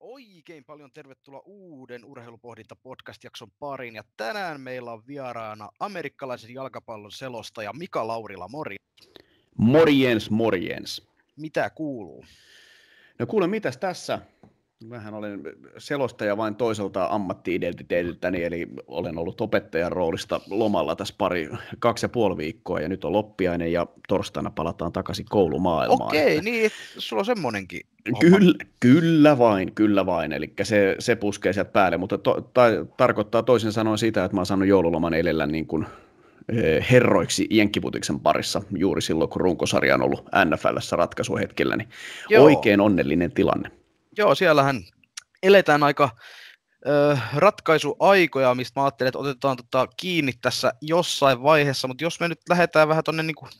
Oikein paljon tervetuloa uuden urheilupohdinta podcast-jakson pariin. Ja tänään meillä on vieraana amerikkalaisen jalkapallon selostaja Mika Laurila. Mori. Morjens, morjens. Mitä kuuluu? No kuule, mitäs tässä? Mähän olen selostaja vain toiselta ammattiidentiteetiltäni, eli olen ollut opettajan roolista lomalla tässä pari, kaksi ja puoli viikkoa, ja nyt on loppiainen, ja torstaina palataan takaisin koulumaailmaan. Okei, että... niin, sulla on semmoinenkin Kyllä, kyllä vain, kyllä vain, eli se, se puskee sieltä päälle, mutta to, ta, tarkoittaa toisin sanoen sitä, että mä oon saanut joululoman edellä niin kuin e, herroiksi Jenkkiputiksen parissa juuri silloin, kun runkosarja on ollut NFLssä ratkaisuhetkellä, niin Joo. oikein onnellinen tilanne joo, siellähän eletään aika ö, ratkaisuaikoja, mistä mä ajattelin, että otetaan tota kiinni tässä jossain vaiheessa, mutta jos me nyt lähdetään vähän tuonne niin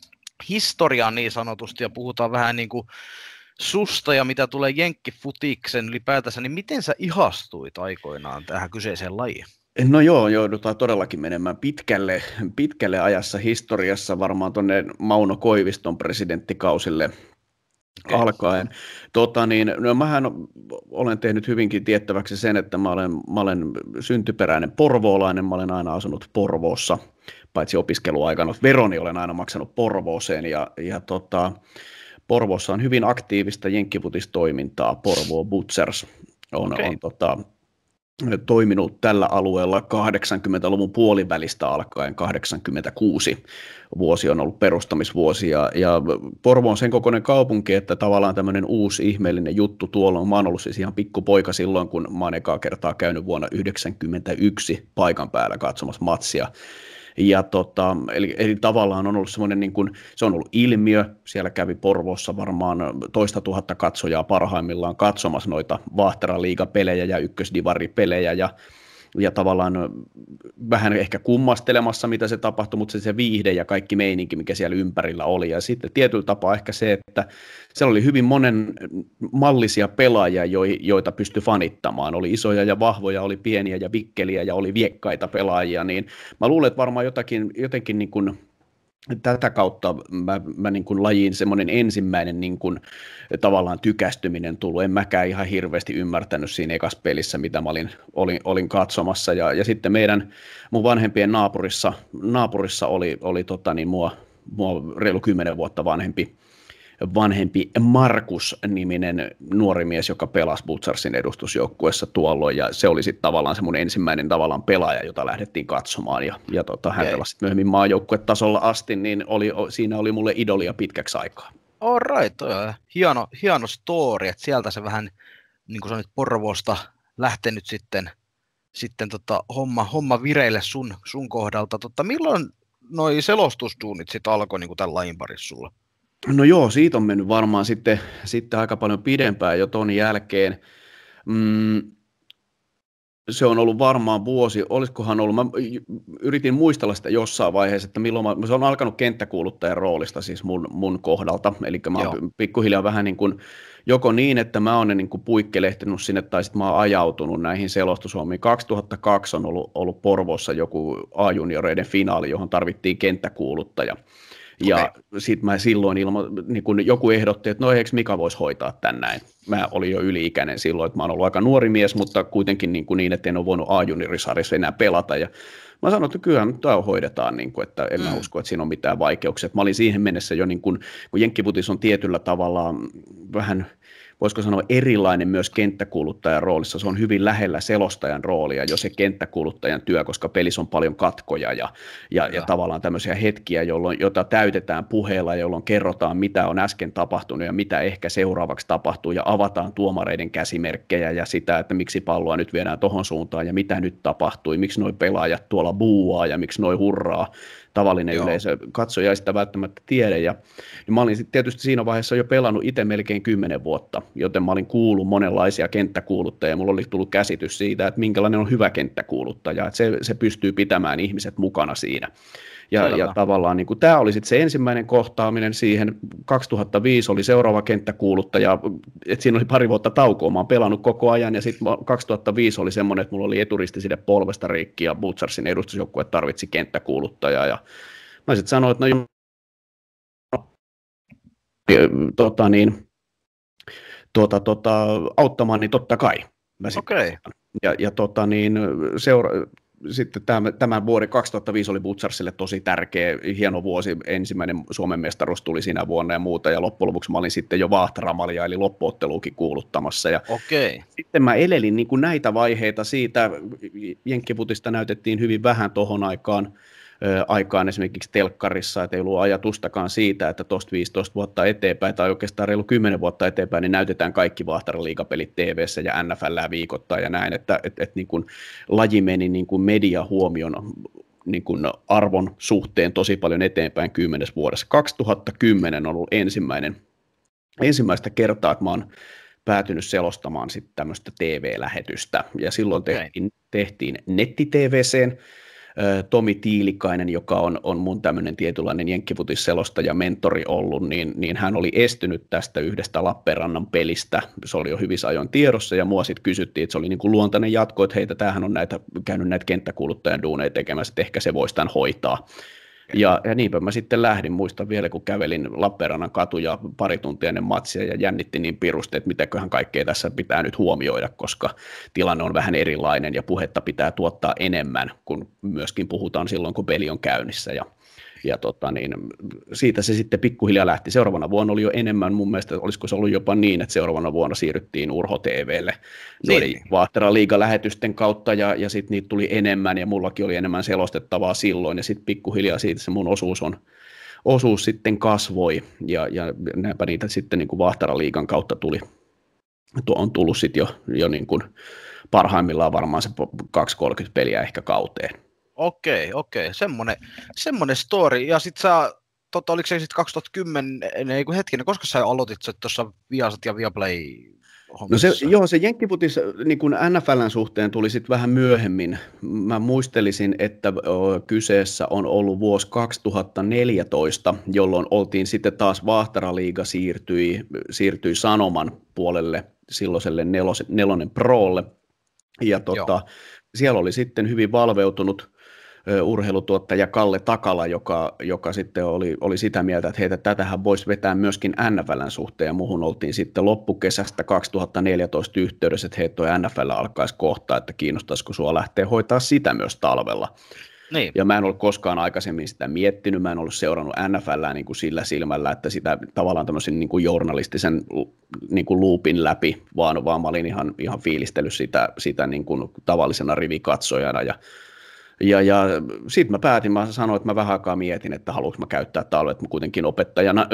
historiaan niin sanotusti ja puhutaan vähän niin kuin susta ja mitä tulee jenkkifutiksen ylipäätänsä, niin miten sä ihastuit aikoinaan tähän kyseiseen lajiin? No joo, joudutaan todellakin menemään pitkälle, pitkälle ajassa historiassa varmaan tuonne Mauno Koiviston presidenttikausille Okay. alkaen. Tota niin, no mähän olen tehnyt hyvinkin tiettäväksi sen, että mä olen, mä olen syntyperäinen porvoolainen, mä olen aina asunut Porvoossa, paitsi opiskeluaikana. Veroni olen aina maksanut Porvooseen ja, ja tota, Porvoossa on hyvin aktiivista jenkkivutistoimintaa, Porvo Butchers on, okay. on tota, toiminut tällä alueella 80-luvun puolivälistä alkaen 86 vuosi on ollut perustamisvuosi ja, ja Porvo on sen kokoinen kaupunki, että tavallaan tämmöinen uusi ihmeellinen juttu tuolla on. Mä oon ollut siis ihan pikkupoika silloin, kun mä oon ekaa kertaa käynyt vuonna 1991 paikan päällä katsomassa matsia. Ja tota, eli, eli, tavallaan on ollut semmoinen, niin kuin, se on ollut ilmiö, siellä kävi Porvossa varmaan toista tuhatta katsojaa parhaimmillaan katsomassa noita Vahtera-liigapelejä ja ykkösdivaripelejä ja ja tavallaan vähän ehkä kummastelemassa, mitä se tapahtui, mutta se, se viihde ja kaikki meininki, mikä siellä ympärillä oli. Ja sitten tietyllä tapaa ehkä se, että siellä oli hyvin monen mallisia pelaajia, joita pystyi fanittamaan. Oli isoja ja vahvoja, oli pieniä ja vikkeliä ja oli viekkaita pelaajia, niin mä luulen, että varmaan jotakin, jotenkin niin kuin tätä kautta mä, mä niin kuin lajiin semmoinen ensimmäinen niin kuin, tavallaan tykästyminen tullut. En mäkään ihan hirveästi ymmärtänyt siinä ekassa pelissä, mitä mä olin, olin, olin katsomassa. Ja, ja, sitten meidän, mun vanhempien naapurissa, naapurissa oli, oli tota niin, mua, mua reilu kymmenen vuotta vanhempi vanhempi Markus-niminen nuori mies, joka pelasi Butsarsin edustusjoukkuessa tuolloin, ja se oli sitten tavallaan se mun ensimmäinen tavallaan pelaaja, jota lähdettiin katsomaan, ja, ja tota, hän pelasi myöhemmin maajoukkuetasolla asti, niin oli, siinä oli mulle idolia pitkäksi aikaa. All right, hieno, hieno story, että sieltä se vähän, niin kuin sanoit, Porvoosta lähtenyt sitten – sitten tota, homma, homma vireille sun, sun kohdalta. Totta, milloin noi selostustuunit sitten alkoi niin tämän lajin parissa sulla? No joo, siitä on mennyt varmaan sitten, sitten aika paljon pidempään jo ton jälkeen. Mm, se on ollut varmaan vuosi, olisikohan ollut, mä yritin muistella sitä jossain vaiheessa, että milloin mä, se on alkanut kenttäkuuluttajan roolista siis mun, mun kohdalta, eli mä oon pikkuhiljaa vähän niin kuin, joko niin, että mä oon niin kuin puikkelehtinyt sinne, tai sitten mä oon ajautunut näihin selostusuomiin. 2002 on ollut, ollut Porvossa joku A-junioreiden finaali, johon tarvittiin kenttäkuuluttaja. Ja okay. sitten mä silloin ilmo, niin kun joku ehdotti, että no eikö Mika voisi hoitaa tän näin. Mä olin jo yliikäinen silloin, että mä oon ollut aika nuori mies, mutta kuitenkin niin, kuin niin että en ole voinut a juniorisarissa enää pelata. Ja mä sanoin, että kyllähän tämä hoidetaan, niin kuin, että en mä mm. usko, että siinä on mitään vaikeuksia. Mä olin siihen mennessä jo, niin kuin, kun jenkkiputis on tietyllä tavalla vähän – voisiko sanoa, erilainen myös kenttäkuluttajan roolissa. Se on hyvin lähellä selostajan roolia jo se kenttäkuluttajan työ, koska pelissä on paljon katkoja ja, ja, ja. tavallaan tämmöisiä hetkiä, jolloin, jota täytetään puheella, jolloin kerrotaan, mitä on äsken tapahtunut ja mitä ehkä seuraavaksi tapahtuu ja avataan tuomareiden käsimerkkejä ja sitä, että miksi palloa nyt viedään tuohon suuntaan ja mitä nyt tapahtui, miksi nuo pelaajat tuolla buuaa ja miksi noi hurraa tavallinen Joo. yleisö, katsoja ei sitä välttämättä tiedä. Ja, niin mä olin sit tietysti siinä vaiheessa jo pelannut itse melkein kymmenen vuotta, joten mä olin kuullut monenlaisia kenttäkuuluttajia, mulla oli tullut käsitys siitä, että minkälainen on hyvä kenttäkuuluttaja, että se, se pystyy pitämään ihmiset mukana siinä. Ja, ja tavallaan niin kuin, tämä oli sitten se ensimmäinen kohtaaminen siihen. 2005 oli seuraava kenttäkuuluttaja, että siinä oli pari vuotta taukoa, mä oon pelannut koko ajan, ja sitten 2005 oli semmoinen, että mulla oli eturisti sinne polvesta rikki, ja Butsarsin edustusjoukkue tarvitsi kenttäkuuluttajaa, ja mä sitten sanoin, että no tota niin, tuota, tuota, auttamaan, niin totta kai. Okei. okay. Ja, ja tota, niin, seura- sitten tämän, tämän vuoden 2005 oli Butsarsille tosi tärkeä, hieno vuosi. Ensimmäinen Suomen mestaruus tuli siinä vuonna ja muuta. Ja loppujen lopuksi mä olin sitten jo vaahtaramalia, eli loppuotteluukin kuuluttamassa. Ja okay. Sitten mä elelin niin kuin näitä vaiheita siitä. Jenkkiputista näytettiin hyvin vähän tohon aikaan aikaan esimerkiksi telkkarissa, että ei ollut ajatustakaan siitä, että tuosta 15 vuotta eteenpäin tai oikeastaan reilu 10 vuotta eteenpäin, niin näytetään kaikki vaahtaraliikapelit tv ja NFL viikoittain ja näin, että et, et niin kuin laji meni niin kuin mediahuomion niin kuin arvon suhteen tosi paljon eteenpäin kymmenes vuodessa. 2010 on ollut ensimmäinen, ensimmäistä kertaa, että mä oon päätynyt selostamaan sitten tämmöistä TV-lähetystä. Ja silloin tehtiin, tehtiin netti-TVCen, Tomi Tiilikainen, joka on, on mun tämmöinen tietynlainen ja mentori ollut, niin, niin hän oli estynyt tästä yhdestä Lappeenrannan pelistä. Se oli jo hyvissä ajoin tiedossa ja mua sitten kysyttiin, että se oli niin kuin luontainen jatko, että heitä tämähän on näitä, käynyt näitä kenttäkuluttajan duuneja tekemässä, että ehkä se voisi tämän hoitaa. Ja, ja niinpä mä sitten lähdin, muistan vielä kun kävelin Lappeenrannan katuja pari tuntia ennen matsia ja jännitti niin pirusti, että mitäköhän kaikkea tässä pitää nyt huomioida, koska tilanne on vähän erilainen ja puhetta pitää tuottaa enemmän, kun myöskin puhutaan silloin, kun peli on käynnissä ja ja tota, niin, siitä se sitten pikkuhiljaa lähti. Seuraavana vuonna oli jo enemmän, mun mielestä olisiko se ollut jopa niin, että seuraavana vuonna siirryttiin Urho TVlle niin. Vaahtera-liigalähetysten kautta ja, ja sitten niitä tuli enemmän ja mullakin oli enemmän selostettavaa silloin ja sitten pikkuhiljaa siitä se mun osuus on osuus sitten kasvoi ja, ja näinpä niitä sitten niin kuin Vahtaraliigan kautta tuli. Tuo on tullut sitten jo, jo niin kuin parhaimmillaan varmaan se 2-30 peliä ehkä kauteen. Okei, okei. Semmoinen, semmoinen story. Ja sit sä, tota, oliko se sitten 2010, ei kun hetkinen, koska sä aloitit se tuossa Viasat ja Viaplay No se, joo, se jenkkiputis niin kun NFLn suhteen tuli sitten vähän myöhemmin. Mä muistelisin, että kyseessä on ollut vuosi 2014, jolloin oltiin sitten taas Vahtaraliiga siirtyi, siirtyi Sanoman puolelle silloiselle nelos, nelonen proolle. Ja tota, siellä oli sitten hyvin valveutunut urheilutuottaja Kalle Takala, joka, joka sitten oli, oli sitä mieltä, että heitä tätähän voisi vetää myöskin NFLn suhteen, ja muuhun oltiin sitten loppukesästä 2014 yhteydessä, että hei, toi NFL alkaisi kohtaa, että kiinnostaisiko sua lähteä hoitaa sitä myös talvella. Niin. Ja mä en ollut koskaan aikaisemmin sitä miettinyt, mä en ollut seurannut NFLää niin kuin sillä silmällä, että sitä tavallaan tämmöisen niin kuin journalistisen niin kuin loopin läpi, vaan, vaan mä olin ihan, ihan fiilistellyt sitä, sitä niin kuin tavallisena rivikatsojana ja ja, ja sitten mä päätin, mä sanoin, että mä vähän aikaa mietin, että haluanko mä käyttää talvet, että mä kuitenkin opettajana,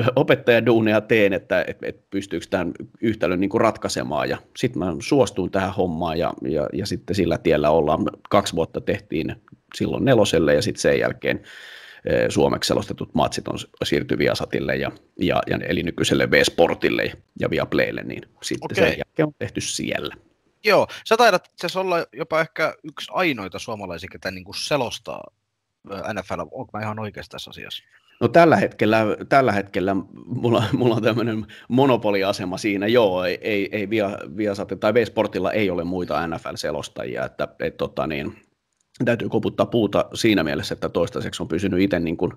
duunia teen, että et, et pystyykö tämän yhtälön niin ratkaisemaan. Ja sitten mä suostuin tähän hommaan ja, ja, ja sitten sillä tiellä ollaan. Kaksi vuotta tehtiin silloin neloselle ja sitten sen jälkeen e, suomeksi selostetut matsit on siirtyi Viasatille ja, ja, ja eli nykyiselle V-Sportille ja Viaplaylle, niin sitten Okei. sen jälkeen on tehty siellä. Joo, sä taidat itse olla jopa ehkä yksi ainoita suomalaisia, ketä niin kuin selostaa NFL. Onko mä ihan oikeassa tässä asiassa? No tällä hetkellä, tällä hetkellä mulla, mulla on tämmöinen monopoliasema siinä, joo, ei, ei, ei via, saatte, tai V-Sportilla ei ole muita NFL-selostajia, että et, tota niin, täytyy koputtaa puuta siinä mielessä, että toistaiseksi on pysynyt itse niin kuin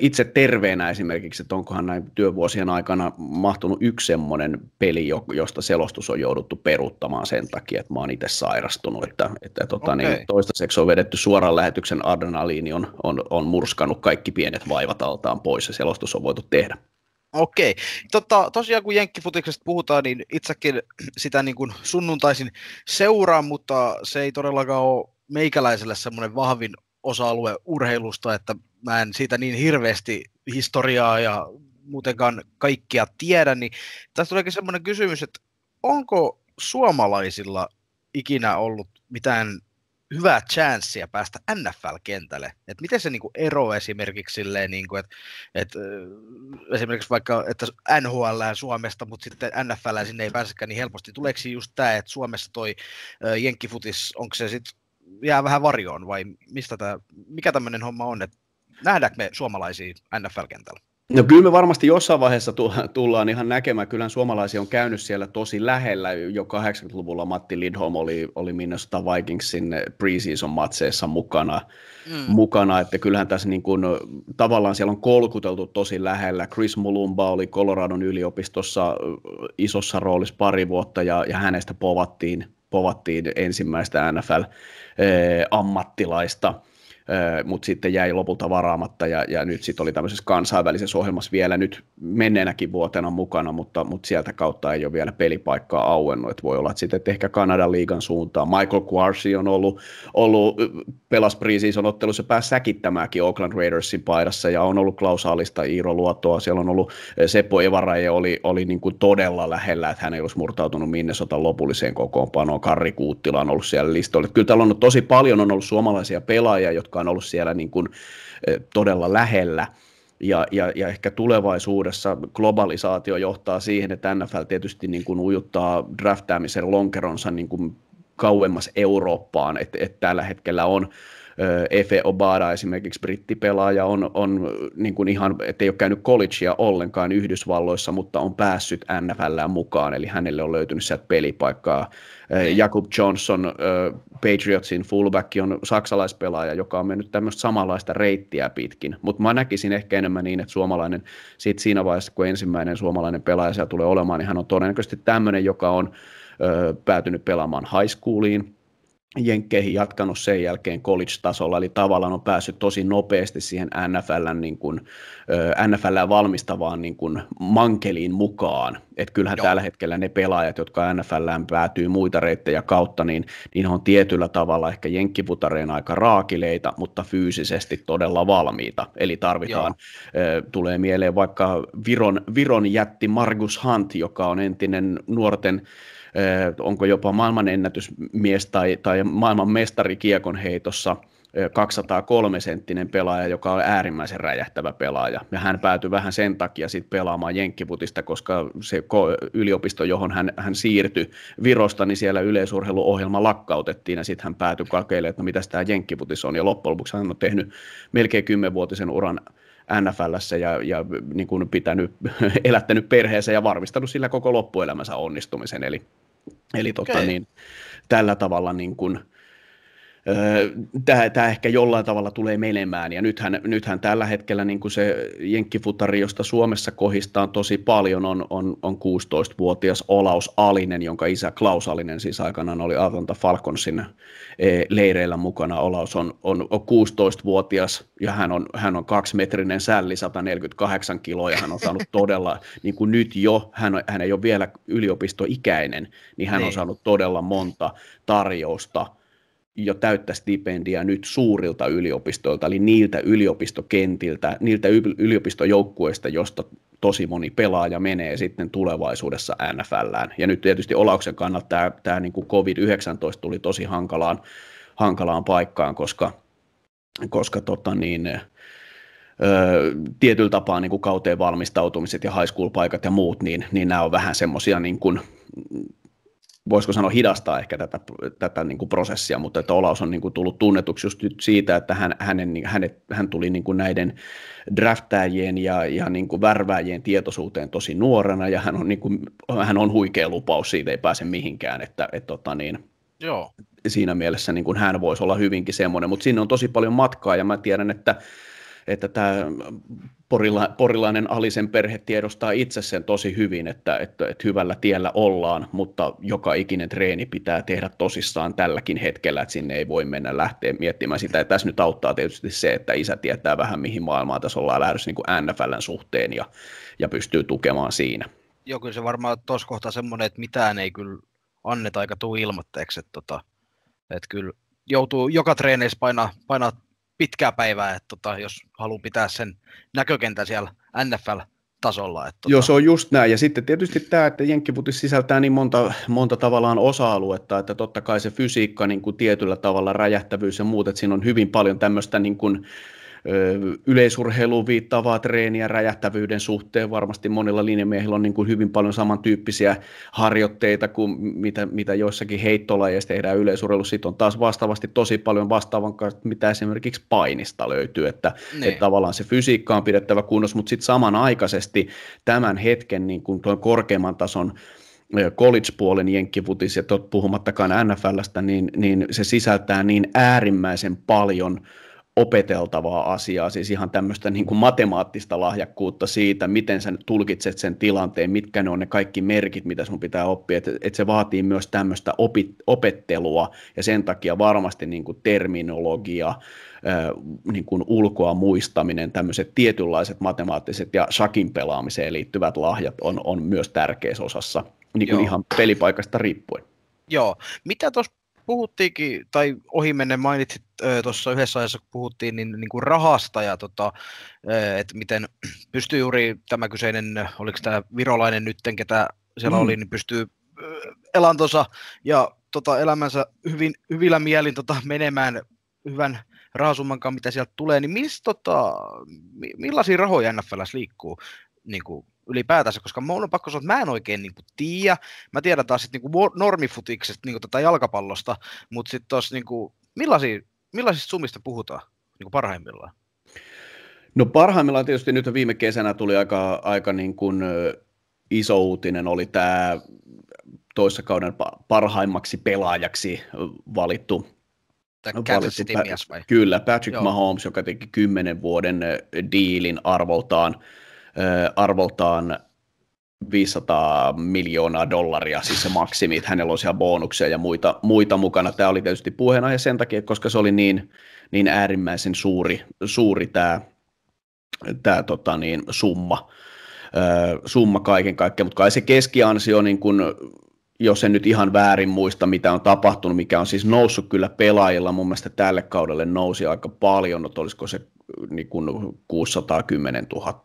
itse terveenä esimerkiksi, että onkohan näin työvuosien aikana mahtunut yksi semmoinen peli, josta selostus on jouduttu peruuttamaan sen takia, että mä oon itse sairastunut, että, että tota, okay. niin, toistaiseksi on vedetty suoran lähetyksen adrenaliini on, on, on murskanut kaikki pienet vaivat altaan pois ja selostus on voitu tehdä. Okei. Tota, tosiaan kun jenkkifutiksesta puhutaan, niin itsekin sitä niin kuin sunnuntaisin seuraan, mutta se ei todellakaan ole meikäläiselle semmoinen vahvin osa-alue urheilusta, että mä en siitä niin hirveästi historiaa ja muutenkaan kaikkia tiedä, niin tässä tuleekin semmoinen kysymys, että onko suomalaisilla ikinä ollut mitään hyvää chanssiä päästä NFL-kentälle. Et miten se niinku ero esimerkiksi silleen, niinku, että et, äh, esimerkiksi vaikka että NHL Suomesta, mutta sitten NFL sinne ei pääsekään niin helposti. Tuleeko just tämä, että Suomessa toi äh, jenkkifutis, onko se sitten jää vähän varjoon vai mistä tää, mikä tämmöinen homma on, että nähdäänkö me suomalaisia NFL-kentällä? No kyllä me varmasti jossain vaiheessa tullaan ihan näkemään. kyllä suomalaisia on käynyt siellä tosi lähellä. Jo 80-luvulla Matti Lindholm oli, oli Minnesota Vikingsin preseason matseissa mukana. Mm. mukana. Että kyllähän tässä niin kuin, tavallaan siellä on kolkuteltu tosi lähellä. Chris Mulumba oli Coloradon yliopistossa isossa roolissa pari vuotta ja, ja hänestä povattiin, povattiin ensimmäistä NFL-ammattilaista. Mm mutta sitten jäi lopulta varaamatta ja, ja nyt sitten oli tämmöisessä kansainvälisessä ohjelmassa vielä nyt menneenäkin vuotena mukana, mutta, mutta sieltä kautta ei ole vielä pelipaikkaa auennut, että voi olla, että sitten ehkä Kanadan liigan suuntaan. Michael Quarsi on ollut, ollut pelas preseason ottelussa pääsi säkittämäänkin Oakland Raidersin paidassa ja on ollut Klaus Alista, Iiro Luotoa, siellä on ollut Seppo ja oli, oli niin kuin todella lähellä, että hän ei olisi murtautunut minne sota lopulliseen kokoonpanoon, Karri Kuuttila on ollut siellä listoilla. Kyllä täällä on tosi paljon on ollut suomalaisia pelaajia, jotka jotka on ollut siellä niin kuin, todella lähellä. Ja, ja, ja ehkä tulevaisuudessa globalisaatio johtaa siihen, että NFL tietysti niin kuin ujuttaa draftaamisen lonkeronsa niin kuin kauemmas Eurooppaan, että et tällä hetkellä on Efe Obada esimerkiksi brittipelaaja on, on niin kuin ihan, ettei ole käynyt collegea ollenkaan Yhdysvalloissa, mutta on päässyt NFLään mukaan, eli hänelle on löytynyt sieltä pelipaikkaa Jakub Johnson, Patriotsin fullback, on saksalaispelaaja, joka on mennyt tämmöistä samanlaista reittiä pitkin. Mutta mä näkisin ehkä enemmän niin, että suomalainen, sit siinä vaiheessa kun ensimmäinen suomalainen pelaaja siellä tulee olemaan, niin hän on todennäköisesti tämmöinen, joka on päätynyt pelaamaan high schooliin, Jenkkeihin jatkanut sen jälkeen college-tasolla, eli tavallaan on päässyt tosi nopeasti siihen NFLn, niin kuin, NFL valmistavaan niin kuin mankeliin mukaan. Et kyllähän Joo. tällä hetkellä ne pelaajat, jotka NFLään päätyy muita reittejä kautta, niin, niin on tietyllä tavalla ehkä jenkkiputareen aika raakileita, mutta fyysisesti todella valmiita. Eli tarvitaan, Joo. tulee mieleen vaikka Viron, Viron jätti Margus Hunt, joka on entinen nuorten Eh, onko jopa maailmanennätysmies tai, tai maailman mestari kiekon heitossa eh, – 203 senttinen pelaaja, joka on äärimmäisen räjähtävä pelaaja. Ja hän päätyi vähän sen takia sit pelaamaan jenkkiputista, koska se yliopisto, johon hän, hän siirtyi Virosta, niin siellä yleisurheiluohjelma lakkautettiin ja sitten hän päätyi kakeille, että no mitäs tämä jenkkiputis on. Ja loppujen lopuksi hän on tehnyt melkein kymmenvuotisen uran NFLssä ja, ja niin kuin pitänyt, elättänyt perheensä ja varmistanut sillä koko loppuelämänsä onnistumisen. Eli, eli okay. tota, niin, tällä tavalla niin kuin, Tämä, tämä ehkä jollain tavalla tulee menemään, ja nythän, nythän tällä hetkellä niin kuin se jenkkifutari, josta Suomessa kohistaan tosi paljon, on, on, on 16-vuotias Olaus Alinen, jonka isä Klaus Alinen siis aikanaan oli Atlanta Falconsin e, leireillä mukana. Olaus on, on, on 16-vuotias, ja hän on, hän on kaksimetrinen sälli, 148 kiloa, ja hän on saanut todella, niin kuin nyt jo, hän, on, hän ei ole vielä yliopistoikäinen, niin hän on niin. saanut todella monta tarjousta – jo täyttä stipendiä nyt suurilta yliopistoilta, eli niiltä yliopistokentiltä, niiltä yliopistojoukkueista, josta tosi moni pelaaja menee sitten tulevaisuudessa NFLään. Ja nyt tietysti Olauksen kannalta tämä, tämä niin kuin COVID-19 tuli tosi hankalaan, hankalaan paikkaan, koska, koska tota niin, tietyllä tapaa niin kuin kauteen valmistautumiset ja high school-paikat ja muut, niin, niin nämä on vähän semmoisia niin kuin, voisiko sanoa hidastaa ehkä tätä, tätä niin kuin prosessia, mutta että Olaus on niin kuin tullut tunnetuksi just nyt siitä, että hän, hänen, hänet, hän tuli niin kuin näiden draftaajien ja, ja niin kuin värvääjien tietoisuuteen tosi nuorena ja hän on, niin kuin, hän on huikea lupaus, siitä ei pääse mihinkään, että, että tota niin, Joo. siinä mielessä niin kuin hän voisi olla hyvinkin semmoinen, mutta siinä on tosi paljon matkaa ja mä tiedän, että että tämä porila, porilainen alisen perhe tiedostaa itse sen tosi hyvin, että, että, että hyvällä tiellä ollaan, mutta joka ikinen treeni pitää tehdä tosissaan tälläkin hetkellä, että sinne ei voi mennä lähteä miettimään sitä. Ja tässä nyt auttaa tietysti se, että isä tietää vähän mihin maailmaa tässä ollaan lähdössä niin kuin NFLn suhteen ja, ja pystyy tukemaan siinä. Joo, kyllä se varmaan tuossa kohtaa semmoinen, että mitään ei kyllä anneta aika tuu ilmoitteeksi, että, tota, että kyllä joutuu joka treeneissä painaa, painaa pitkää päivää, että tota, jos haluaa pitää sen näkökentän siellä NFL tasolla. Että tota. Joo, se on just näin. Ja sitten tietysti tämä, että jenkkiputis sisältää niin monta, monta tavallaan osa-aluetta, että totta kai se fysiikka niin kuin tietyllä tavalla, räjähtävyys ja muut, että siinä on hyvin paljon tämmöistä niin kuin, äh, yleisurheiluun viittaavaa treeniä räjähtävyyden suhteen. Varmasti monilla linjamiehillä on niin kuin hyvin paljon samantyyppisiä harjoitteita kuin mitä, mitä joissakin heittolajeissa tehdään yleisurheilu. Sitten on taas vastaavasti tosi paljon vastaavan kanssa, mitä esimerkiksi painista löytyy, että, niin. että tavallaan se fysiikka on pidettävä kunnossa, mutta sitten samanaikaisesti tämän hetken niin kuin tuon korkeimman tason college-puolen jenkkivutis, ja puhumattakaan NFLstä, niin, niin se sisältää niin äärimmäisen paljon – opeteltavaa asiaa, siis ihan tämmöistä niin kuin matemaattista lahjakkuutta siitä, miten sä tulkitset sen tilanteen, mitkä ne on ne kaikki merkit, mitä sun pitää oppia, että et se vaatii myös tämmöistä opit, opettelua ja sen takia varmasti niin kuin terminologia, niin kuin ulkoa muistaminen, tämmöiset tietynlaiset matemaattiset ja shakin pelaamiseen liittyvät lahjat on, on myös tärkeässä osassa, niin kuin ihan pelipaikasta riippuen. Joo, mitä tuossa puhuttiinkin, tai ohimennen mainitsit tuossa yhdessä ajassa, kun puhuttiin niin, niin kuin rahasta ja tota, että miten pystyy juuri tämä kyseinen, oliko tämä virolainen nytten, ketä siellä mm. oli, niin pystyy elantonsa ja tota, elämänsä hyvin, hyvillä mielin tota, menemään hyvän kanssa mitä sieltä tulee, niin mistä, tota, millaisia rahoja NFLs liikkuu niin kuin ylipäätänsä, koska mä on pakko sanoa, että mä en oikein niin kuin, tiedä. Mä tiedän taas sitten niin normifutiksesta niin kuin, tätä jalkapallosta, mutta sitten tuossa niin millaisista, millaisista summista puhutaan niin kuin parhaimmillaan? No parhaimmillaan tietysti nyt viime kesänä tuli aika, aika niin kuin, iso uutinen, oli tämä toissa kauden parhaimmaksi pelaajaksi valittu no, valittu, pä- vai? Kyllä, Patrick Joo. Mahomes, joka teki kymmenen vuoden diilin arvoltaan arvoltaan 500 miljoonaa dollaria, siis se maksimi, että hänellä on siellä bonuksia ja muita, muita mukana. Tämä oli tietysti puheenaihe sen takia, koska se oli niin, niin äärimmäisen suuri, suuri tämä, tämä tota niin, summa, summa kaiken kaikkiaan, mutta kai se keskiansio, niin kun, jos en nyt ihan väärin muista, mitä on tapahtunut, mikä on siis noussut kyllä pelaajilla, mun mielestä tälle kaudelle nousi aika paljon, no olisiko se niin kun 610 000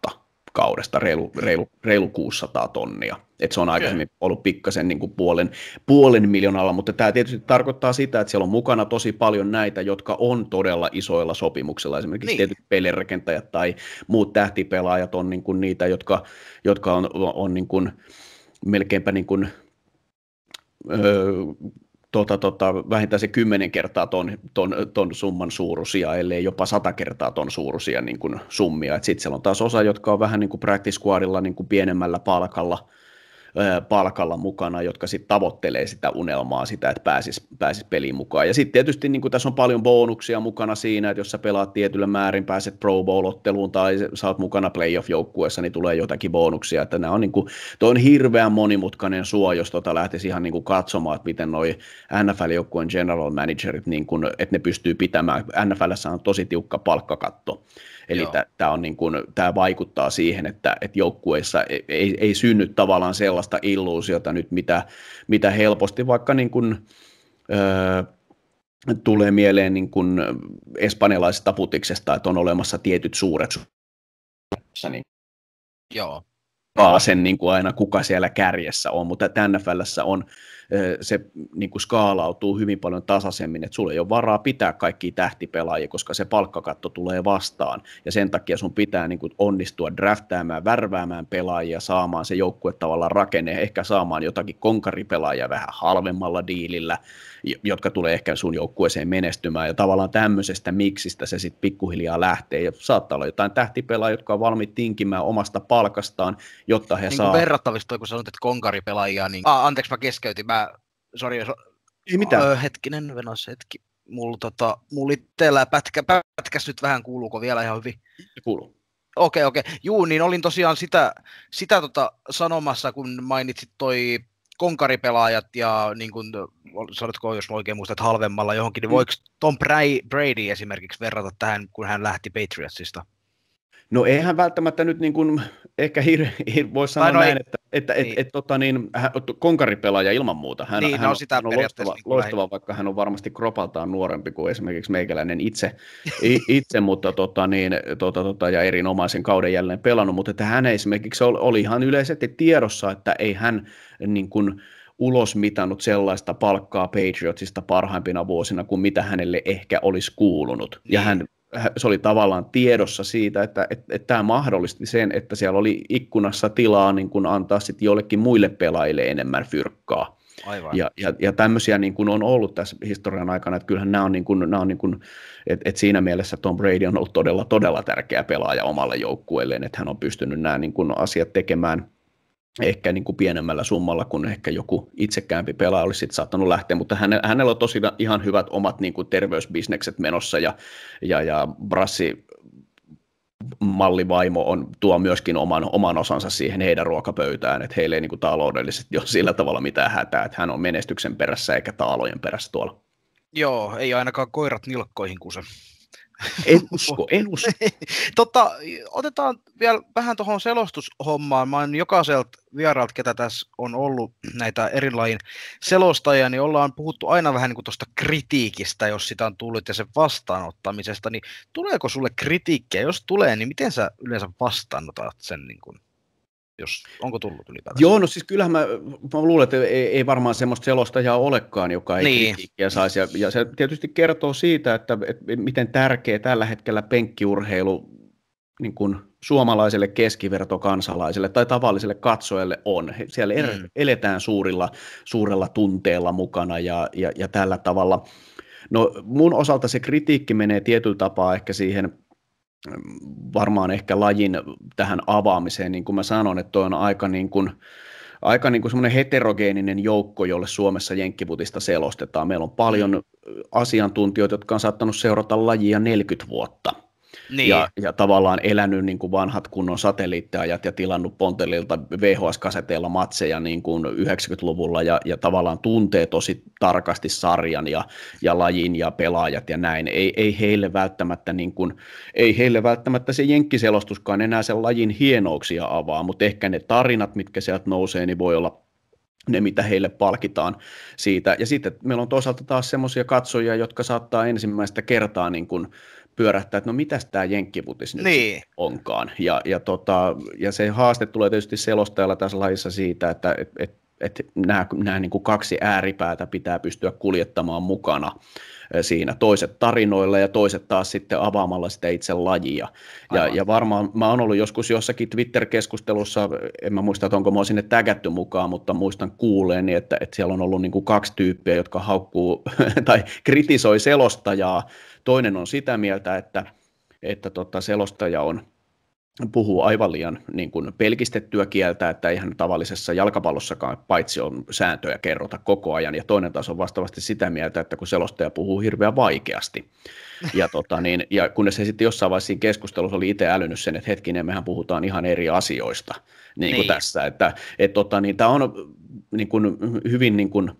kaudesta, reilu, reilu, reilu 600 tonnia. Et se on aikaisemmin ollut pikkasen niin kuin puolen, puolen miljoonalla, mutta tämä tietysti tarkoittaa sitä, että siellä on mukana tosi paljon näitä, jotka on todella isoilla sopimuksilla. Esimerkiksi niin. tietyt pelirakentajat tai muut tähtipelaajat on niin kuin niitä, jotka, jotka on, on niin kuin melkeinpä niin kuin, öö, tota, tota, vähintään se kymmenen kertaa ton, ton, ton summan suuruisia, ellei jopa sata kertaa ton suuruisia niin summia. Sitten siellä on taas osa, jotka on vähän niin kuin practice squadilla niin kuin pienemmällä palkalla – palkalla mukana, jotka sitten tavoittelee sitä unelmaa, sitä, että pääsisi pääsis peliin mukaan. Ja sitten tietysti niin tässä on paljon bonuksia mukana siinä, että jos sä pelaat tietyllä määrin, pääset Pro Bowl-otteluun tai sä oot mukana playoff-joukkueessa, niin tulee jotakin bonuksia. Että nämä on, niin kuin, toi on hirveän monimutkainen suo, jos tota lähtisi ihan niin katsomaan, että miten noi NFL-joukkueen general managerit, niin kuin, että ne pystyy pitämään. NFLssä on tosi tiukka palkkakatto Eli tämä on niin kuin, tämä vaikuttaa siihen, että et joukkueissa ei, e-, ei, ei synny tavallaan sellaista illuusiota nyt, mitä, mitä helposti vaikka niin kuin, ö, öö, tulee mieleen niin kuin espanjalaisesta putiksesta, että on olemassa tietyt suuret suuret. niin. Joo. Vaan sen niin kuin aina, kuka siellä kärjessä on, mutta tänne on se niin kuin skaalautuu hyvin paljon tasaisemmin, että sulla ei ole varaa pitää kaikki tähtipelaajia, koska se palkkakatto tulee vastaan, ja sen takia sun pitää niin kuin onnistua draftaamaan, värväämään pelaajia, saamaan se joukkue tavallaan rakenne, ehkä saamaan jotakin konkaripelaajia vähän halvemmalla diilillä, jotka tulee ehkä sun joukkueeseen menestymään. Ja tavallaan tämmöisestä miksistä se sitten pikkuhiljaa lähtee. Ja saattaa olla jotain tähtipelaajia, jotka on valmiit tinkimään omasta palkastaan, jotta he niin saa... Verrattavista, kun sanoit, että konkaripelaajia, niin... Ah, anteeksi, mä keskeytin. Mä... Sori, so... Ei mitään. Öö, hetkinen, venos hetki. Mulla, tota, mul itsellä pätkä, pätkäs nyt vähän, kuuluuko vielä ihan hyvin? Kuuluu. Okei, okay, okei. Okay. Juu, niin olin tosiaan sitä, sitä tota sanomassa, kun mainitsit toi konkaripelaajat ja niin kuin, sanotko, jos oikein muistat, halvemmalla johonkin, niin mm. voiko Tom Brady esimerkiksi verrata tähän, kun hän lähti Patriotsista? No eihän välttämättä nyt niin kuin, ehkä hir, hir, voi sanoa no näin, ei, että, että niin. et, et, tota niin, hän, konkaripelaaja ilman muuta. Hän, niin, no hän no, on, sitä hän on loistava, niin loistava vaikka hän on varmasti kropaltaan nuorempi kuin esimerkiksi meikäläinen itse, itse mutta tota niin, tota, tota, ja erinomaisen kauden jälleen pelannut, mutta että hän esimerkiksi oli, oli ihan yleisesti tiedossa, että ei hän niin kuin, ulos mitannut sellaista palkkaa Patriotsista parhaimpina vuosina kuin mitä hänelle ehkä olisi kuulunut. Niin. Ja hän se oli tavallaan tiedossa siitä, että, että, että tämä mahdollisti sen, että siellä oli ikkunassa tilaa niin kuin antaa sitten jollekin muille pelaajille enemmän fyrkkaa. Aivan. Ja, ja, ja tämmöisiä niin kuin on ollut tässä historian aikana, että kyllähän nämä on, niin kuin, nämä on niin kuin, et, et siinä mielessä Tom Brady on ollut todella, todella tärkeä pelaaja omalle joukkueelleen, että hän on pystynyt nämä niin kuin asiat tekemään – ehkä niin kuin pienemmällä summalla kuin ehkä joku itsekäämpi pelaaja olisi sit saattanut lähteä, mutta häne, hänellä on tosiaan ihan hyvät omat niin kuin terveysbisnekset menossa ja, ja, ja Brassi mallivaimo on, tuo myöskin oman, oman osansa siihen heidän ruokapöytään, että heillä ei niin kuin taloudellisesti ole sillä tavalla mitään hätää, että hän on menestyksen perässä eikä taalojen perässä tuolla. Joo, ei ainakaan koirat nilkkoihin, kun se en usko, en usko. Totta, otetaan vielä vähän tuohon selostushommaan. Mä jokaiselta vieraalta, ketä tässä on ollut näitä eri selostajia, niin ollaan puhuttu aina vähän niin tuosta kritiikistä, jos sitä on tullut, ja sen vastaanottamisesta. Niin tuleeko sulle kritiikkiä? Jos tulee, niin miten sä yleensä vastaanotat sen niin kuin jos, onko tullut ylipäätään? Joo, no siis kyllähän mä, mä luulen, että ei, ei varmaan semmoista selostajaa olekaan, joka ei niin. kritiikkiä saisi. Ja, ja se tietysti kertoo siitä, että, että miten tärkeä tällä hetkellä penkkiurheilu niin kuin suomalaiselle keskivertokansalaiselle tai tavalliselle katsojalle on. Siellä er, mm. eletään suurilla, suurella tunteella mukana ja, ja, ja tällä tavalla. No mun osalta se kritiikki menee tietyllä tapaa ehkä siihen – varmaan ehkä lajin tähän avaamiseen, niin kuin mä sanon, että toi on aika niin kuin, aika niin kuin semmoinen heterogeeninen joukko, jolle Suomessa jenkkiputista selostetaan. Meillä on paljon mm. asiantuntijoita, jotka on saattanut seurata lajia 40 vuotta – niin. Ja, ja tavallaan elänyt niin kuin vanhat kunnon satelliittiajat ja tilannut Pontelilta VHS-kaseteilla matseja niin kuin 90-luvulla ja, ja tavallaan tuntee tosi tarkasti sarjan ja, ja lajin ja pelaajat ja näin. Ei, ei heille välttämättä niin kuin, ei heille välttämättä se jenkkiselostuskaan enää sen lajin hienouksia avaa, mutta ehkä ne tarinat, mitkä sieltä nousee, niin voi olla ne, mitä heille palkitaan siitä. Ja sitten meillä on toisaalta taas semmoisia katsojia, jotka saattaa ensimmäistä kertaa niin kuin pyörähtää, että no mitäs tämä jenkkivutis nyt niin. onkaan. Ja, ja, tota, ja se haaste tulee tietysti selostajalla tässä lajissa siitä, että et, et, et nämä, nämä niin kuin kaksi ääripäätä pitää pystyä kuljettamaan mukana siinä, toiset tarinoilla ja toiset taas sitten avaamalla sitä itse lajia. Ja, ja varmaan, mä oon ollut joskus jossakin Twitter-keskustelussa, en mä muista, että onko mua sinne tägätty mukaan, mutta muistan kuuleeni, että, että siellä on ollut niin kuin kaksi tyyppiä, jotka haukkuu tai kritisoi selostajaa. Toinen on sitä mieltä, että, että tota, selostaja on puhuu aivan liian niin kuin pelkistettyä kieltä, että eihän tavallisessa jalkapallossakaan paitsi on sääntöjä kerrota koko ajan, ja toinen taas on vastaavasti sitä mieltä, että kun selostaja puhuu hirveän vaikeasti, ja, tota, niin, ja kunnes se sitten jossain vaiheessa siinä keskustelussa oli itse älynyt sen, että hetkinen, mehän puhutaan ihan eri asioista niin kuin niin. tässä, että et, tota, niin, tämä on niin kuin, hyvin niin kuin,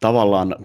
tavallaan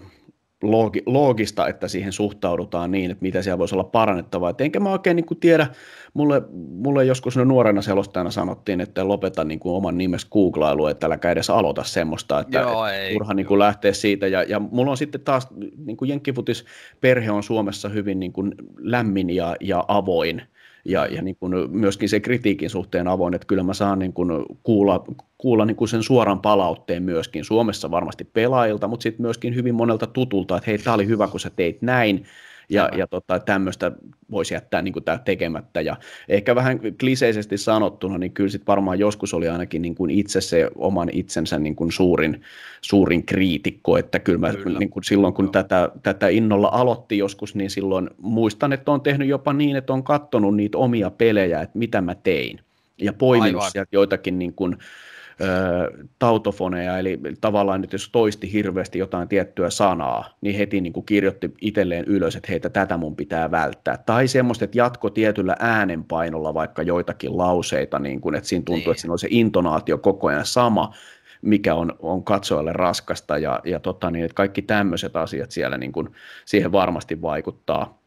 loogista, että siihen suhtaudutaan niin, että mitä siellä voisi olla parannettavaa. Et enkä mä oikein niin tiedä, mulle, mulle joskus no nuorena selostajana sanottiin, että lopeta niin kuin oman nimes googlailu, että älä edes aloita semmoista, että Joo, ei, turha niin kuin lähteä siitä. Ja, ja mulla on sitten taas, niin kuin jenkkifutis perhe on Suomessa hyvin niin kuin lämmin ja, ja avoin, ja, ja niin kuin myöskin se kritiikin suhteen avoin, että kyllä mä saan niin kuin kuulla, kuulla niin kuin sen suoran palautteen myöskin Suomessa varmasti pelaajilta, mutta sitten myöskin hyvin monelta tutulta, että hei, tämä oli hyvä, kun sä teit näin, ja, ja tota, tämmöistä voisi jättää niin kuin tämä tekemättä. Ja ehkä vähän kliseisesti sanottuna, niin kyllä sit varmaan joskus oli ainakin niin kuin itse se oman itsensä niin kuin suurin, suurin kriitikko, että kyllä, mä, kyllä. Niin kuin silloin kun tätä, tätä innolla aloitti joskus, niin silloin muistan, että on tehnyt jopa niin, että on katsonut niitä omia pelejä, että mitä mä tein ja poiminut Aivan. sieltä joitakin niin kuin, tautofoneja, eli tavallaan nyt jos toisti hirveästi jotain tiettyä sanaa, niin heti niin kuin kirjoitti itselleen ylös, että heitä tätä mun pitää välttää. Tai semmoista, että jatko tietyllä äänenpainolla vaikka joitakin lauseita, niin kuin, että siinä tuntuu, niin. että siinä on se intonaatio koko ajan sama, mikä on, on katsojalle raskasta ja, ja tota, niin, että kaikki tämmöiset asiat siellä niin kuin, siihen varmasti vaikuttaa.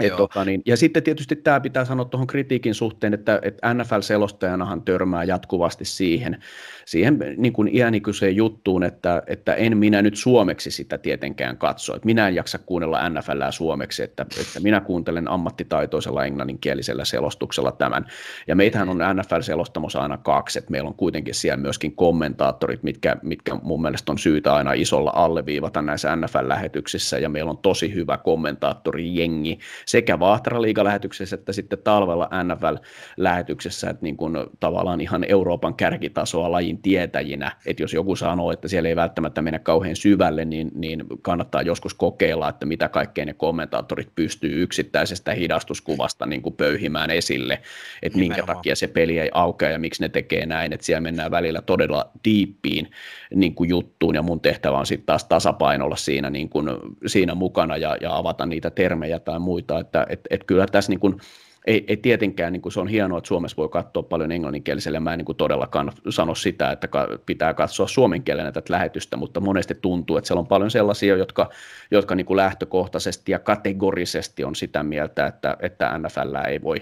Et tota, niin, ja sitten tietysti tämä pitää sanoa tuohon kritiikin suhteen, että, että NFL-selostajanahan törmää jatkuvasti siihen, siihen niin kuin iänikyseen juttuun, että, että en minä nyt suomeksi sitä tietenkään katso. Että minä en jaksa kuunnella NFLää suomeksi, että, että minä kuuntelen ammattitaitoisella englanninkielisellä selostuksella tämän. Ja meitähän on NFL-selostamossa aina kaksi, että meillä on kuitenkin siellä myöskin kommentaattorit, mitkä, mitkä mun mielestä on syytä aina isolla alleviivata näissä NFL-lähetyksissä, ja meillä on tosi hyvä kommentaattori jengi sekä vaahtara lähetyksessä että sitten talvella NFL-lähetyksessä, että niin kuin tavallaan ihan Euroopan kärkitasoa lajin tietäjinä, että jos joku sanoo, että siellä ei välttämättä mennä kauhean syvälle, niin, niin kannattaa joskus kokeilla, että mitä kaikkea ne kommentaattorit pystyy yksittäisestä hidastuskuvasta niin kuin pöyhimään esille, että Nimenomaan. minkä takia se peli ei aukea ja miksi ne tekee näin, että siellä mennään välillä todella diippiin niin kuin juttuun ja mun tehtävä on sitten taas tasapainolla siinä, niin kuin, siinä mukana ja, ja avata niitä termejä tai muita että että et, et kyllä tässä niin kuin ei, ei tietenkään, niin kuin se on hienoa, että Suomessa voi katsoa paljon englanninkielisellä. Mä en niin kuin todellakaan sano sitä, että pitää katsoa suomen kielenä tätä lähetystä, mutta monesti tuntuu, että siellä on paljon sellaisia, jotka, jotka niin kuin lähtökohtaisesti ja kategorisesti on sitä mieltä, että, että NFL ei voi,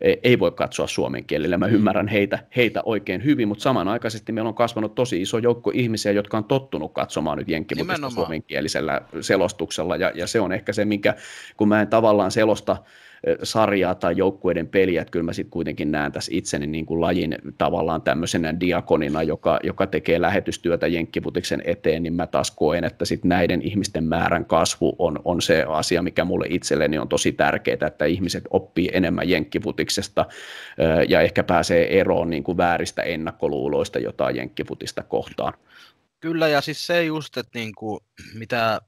ei ei voi katsoa suomen kielellä. Mä mm. ymmärrän heitä, heitä oikein hyvin, mutta samanaikaisesti meillä on kasvanut tosi iso joukko ihmisiä, jotka on tottunut katsomaan nyt jenkkimutista suomenkielisellä selostuksella, ja, ja se on ehkä se, minkä kun mä en tavallaan selosta – sarjaa tai joukkueiden peliä, että kyllä mä sitten kuitenkin näen tässä itseni niin kuin lajin tavallaan tämmöisenä diakonina, joka, joka tekee lähetystyötä Jenkkiputiksen eteen, niin mä taas koen, että sitten näiden ihmisten määrän kasvu on, on se asia, mikä mulle itselleni on tosi tärkeää, että ihmiset oppii enemmän Jenkkiputiksesta ja ehkä pääsee eroon niin kuin vääristä ennakkoluuloista jotain Jenkkiputista kohtaan. Kyllä, ja siis se just, että niin kuin, mitä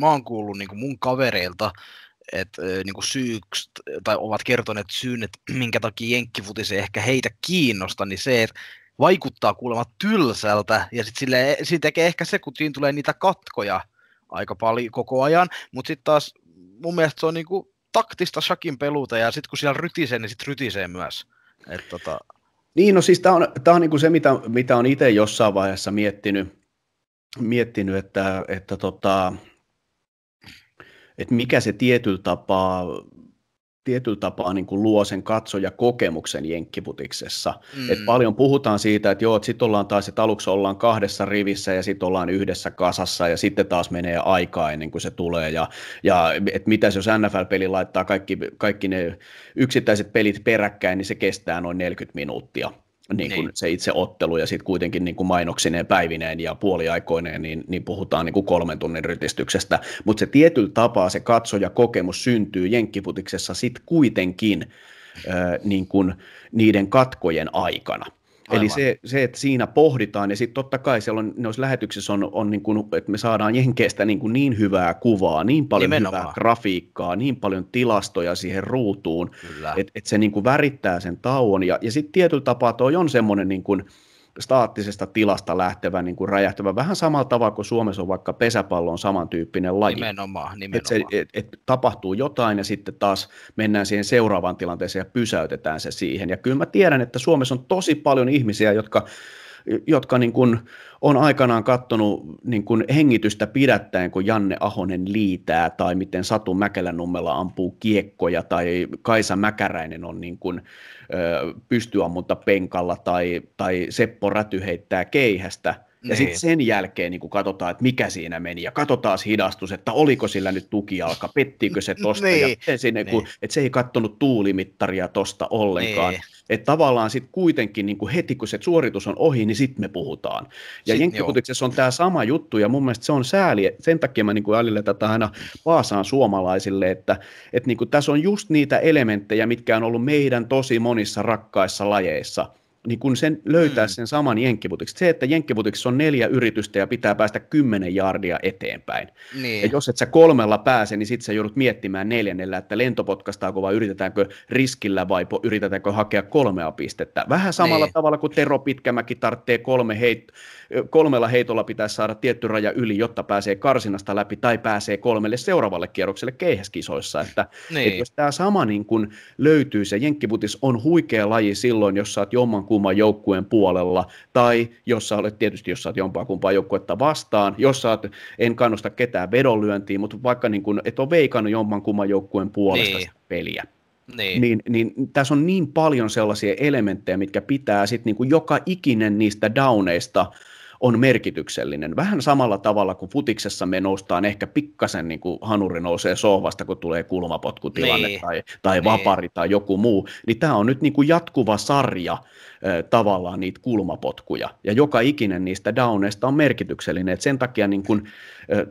mä oon kuullut niin kuin mun kavereilta, et, niin kuin syyks, tai ovat kertoneet syyn, että minkä takia jenkkifutis ei ehkä heitä kiinnosta, niin se, että vaikuttaa kuulemma tylsältä, ja sitten siinä tekee ehkä se, kun siinä tulee niitä katkoja aika paljon koko ajan, mutta sitten taas mun mielestä se on niin kuin taktista shakin peluta, ja sitten kun siellä rytisee, niin sitten rytisee myös. Et, tota... Niin, no siis tämä on, tää on niinku se, mitä, mitä on itse jossain vaiheessa miettinyt, miettinyt että, että tota, että mikä se tietyllä tapaa tietyllä tapaa niin kuin luo sen katsojakokemuksen jenkkiputiksessa. Mm. Et paljon puhutaan siitä, että joo, sitten ollaan taas, että aluksi ollaan kahdessa rivissä ja sitten ollaan yhdessä kasassa ja sitten taas menee aikaa ennen kuin se tulee. Ja, ja että mitäs jos NFL-peli laittaa kaikki, kaikki ne yksittäiset pelit peräkkäin, niin se kestää noin 40 minuuttia niin kuin niin. se itse ottelu ja sitten kuitenkin niin kuin mainoksineen, päivineen ja puoliaikoineen, niin, niin puhutaan niin kuin kolmen tunnin rytistyksestä. Mutta se tietyllä tapaa se katsojakokemus syntyy jenkkifutiksessa sitten kuitenkin äh, niin kuin niiden katkojen aikana. Aivan. Eli se, se, että siinä pohditaan, ja sitten totta kai siellä on, noissa lähetyksissä on, on niin kuin, että me saadaan Jenkeistä niin, kuin niin hyvää kuvaa, niin paljon Nimenomaan. hyvää grafiikkaa, niin paljon tilastoja siihen ruutuun, että et se niin kuin värittää sen tauon. Ja, ja sitten tietyllä tapaa toi on semmoinen niin kuin, staattisesta tilasta lähtevä niin kuin räjähtävä. Vähän samalla tavalla kuin Suomessa on vaikka pesäpallo on samantyyppinen laji. Nimenomaan, nimenomaan. Että se, et, et tapahtuu jotain ja sitten taas mennään siihen seuraavaan tilanteeseen ja pysäytetään se siihen. Ja kyllä mä tiedän, että Suomessa on tosi paljon ihmisiä, jotka jotka niin kuin on aikanaan kattonut niin kuin hengitystä pidättäen, kun Janne Ahonen liitää, tai miten Satu Mäkelänummella ampuu kiekkoja, tai Kaisa Mäkäräinen on niin kuin, ö, mutta penkalla, tai, tai Seppo Räty heittää keihästä – ja sitten niin. sen jälkeen niin katsotaan, että mikä siinä meni, ja katsotaan hidastus, että oliko sillä nyt tukijalka, pettikö se tosta, niin. ja sinne, niinku, niin. kun, että se ei kattonut tuulimittaria tosta ollenkaan. Niin. Että tavallaan sitten kuitenkin niin kun heti, kun se suoritus on ohi, niin sitten me puhutaan. Ja jenkkikutiksessa on tämä sama juttu, ja mun mielestä se on sääli, sen takia mä niin kuin tätä aina paasaan suomalaisille, että, että niin kuin tässä on just niitä elementtejä, mitkä on ollut meidän tosi monissa rakkaissa lajeissa – niin kun sen löytää mm. sen saman jenkkivutiksi. Se, että jenkkivutiksi on neljä yritystä ja pitää päästä kymmenen jardia eteenpäin. Niin. Ja jos et sä kolmella pääse, niin sitten sä joudut miettimään neljännellä, että lentopotkastaako vai yritetäänkö riskillä vai yritetäänkö hakea kolmea pistettä. Vähän samalla niin. tavalla kuin Tero Pitkämäki tarvitsee kolme heit- kolmella heitolla pitää saada tietty raja yli, jotta pääsee karsinasta läpi tai pääsee kolmelle seuraavalle kierrokselle keihäskisoissa. Että, niin. että jos tämä sama niin kun löytyy, se jenkkivutis on huikea laji silloin, jos sä oot jomman kumman joukkueen puolella, tai jos sä olet tietysti, jos sä oot jompaa kumpaa joukkuetta vastaan, jos sä oot, en kannusta ketään vedonlyöntiin, mutta vaikka niin kun, et ole veikannut jomman kumman joukkueen puolesta niin. peliä. Niin. Niin, niin tässä on niin paljon sellaisia elementtejä, mitkä pitää sitten niin kuin joka ikinen niistä downeista on merkityksellinen. Vähän samalla tavalla kuin futiksessa me noustaan ehkä pikkasen niin kuin hanuri nousee sohvasta, kun tulee kulmapotkutilanne niin. tai, tai niin. vapari niin. tai joku muu, niin tämä on nyt niin kuin jatkuva sarja tavallaan niitä kulmapotkuja. Ja joka ikinen niistä downeista on merkityksellinen. Et sen takia niin kun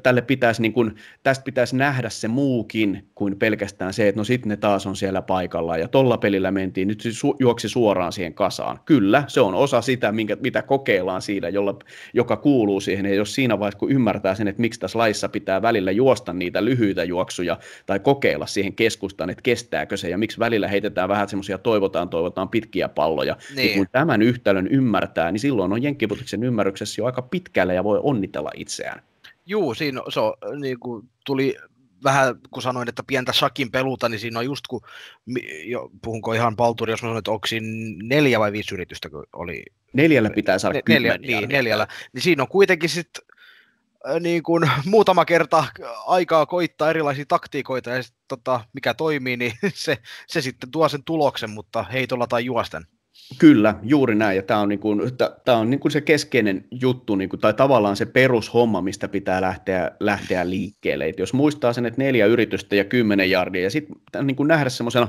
tälle pitäisi niin kuin, tästä pitäisi nähdä se muukin kuin pelkästään se, että no sitten ne taas on siellä paikallaan ja tolla pelillä mentiin, nyt se su- juoksi suoraan siihen kasaan. Kyllä, se on osa sitä, minkä, mitä kokeillaan siinä, jolla, joka kuuluu siihen, ja jos siinä vaiheessa kun ymmärtää sen, että miksi tässä laissa pitää välillä juosta niitä lyhyitä juoksuja tai kokeilla siihen keskustaan, että kestääkö se ja miksi välillä heitetään vähän semmoisia toivotaan, toivotaan pitkiä palloja, niin. niin kun tämän yhtälön ymmärtää, niin silloin on jenkkiputiksen ymmärryksessä jo aika pitkällä ja voi onnitella itseään. Juu, siinä se so, äh, niin kuin tuli vähän, kun sanoin, että pientä shakin peluta, niin siinä on just kun, jo, puhunko ihan palturi, jos mä sanon, että onko siinä neljä vai viisi yritystä, kun oli... Neljällä pitää saada ne, neljä, Niin, neljällä. Niin siinä on kuitenkin sitten äh, niin kuin muutama kerta aikaa koittaa erilaisia taktiikoita ja sit, tota, mikä toimii, niin se, se sitten tuo sen tuloksen, mutta heitolla tai juosten. Kyllä, juuri näin. Ja tämä on, niin kuin, on niin kuin se keskeinen juttu, niin kuin, tai tavallaan se perushomma, mistä pitää lähteä, lähteä liikkeelle. Et jos muistaa sen, että neljä yritystä ja kymmenen jardia, ja sitten niin kuin nähdä semmoisena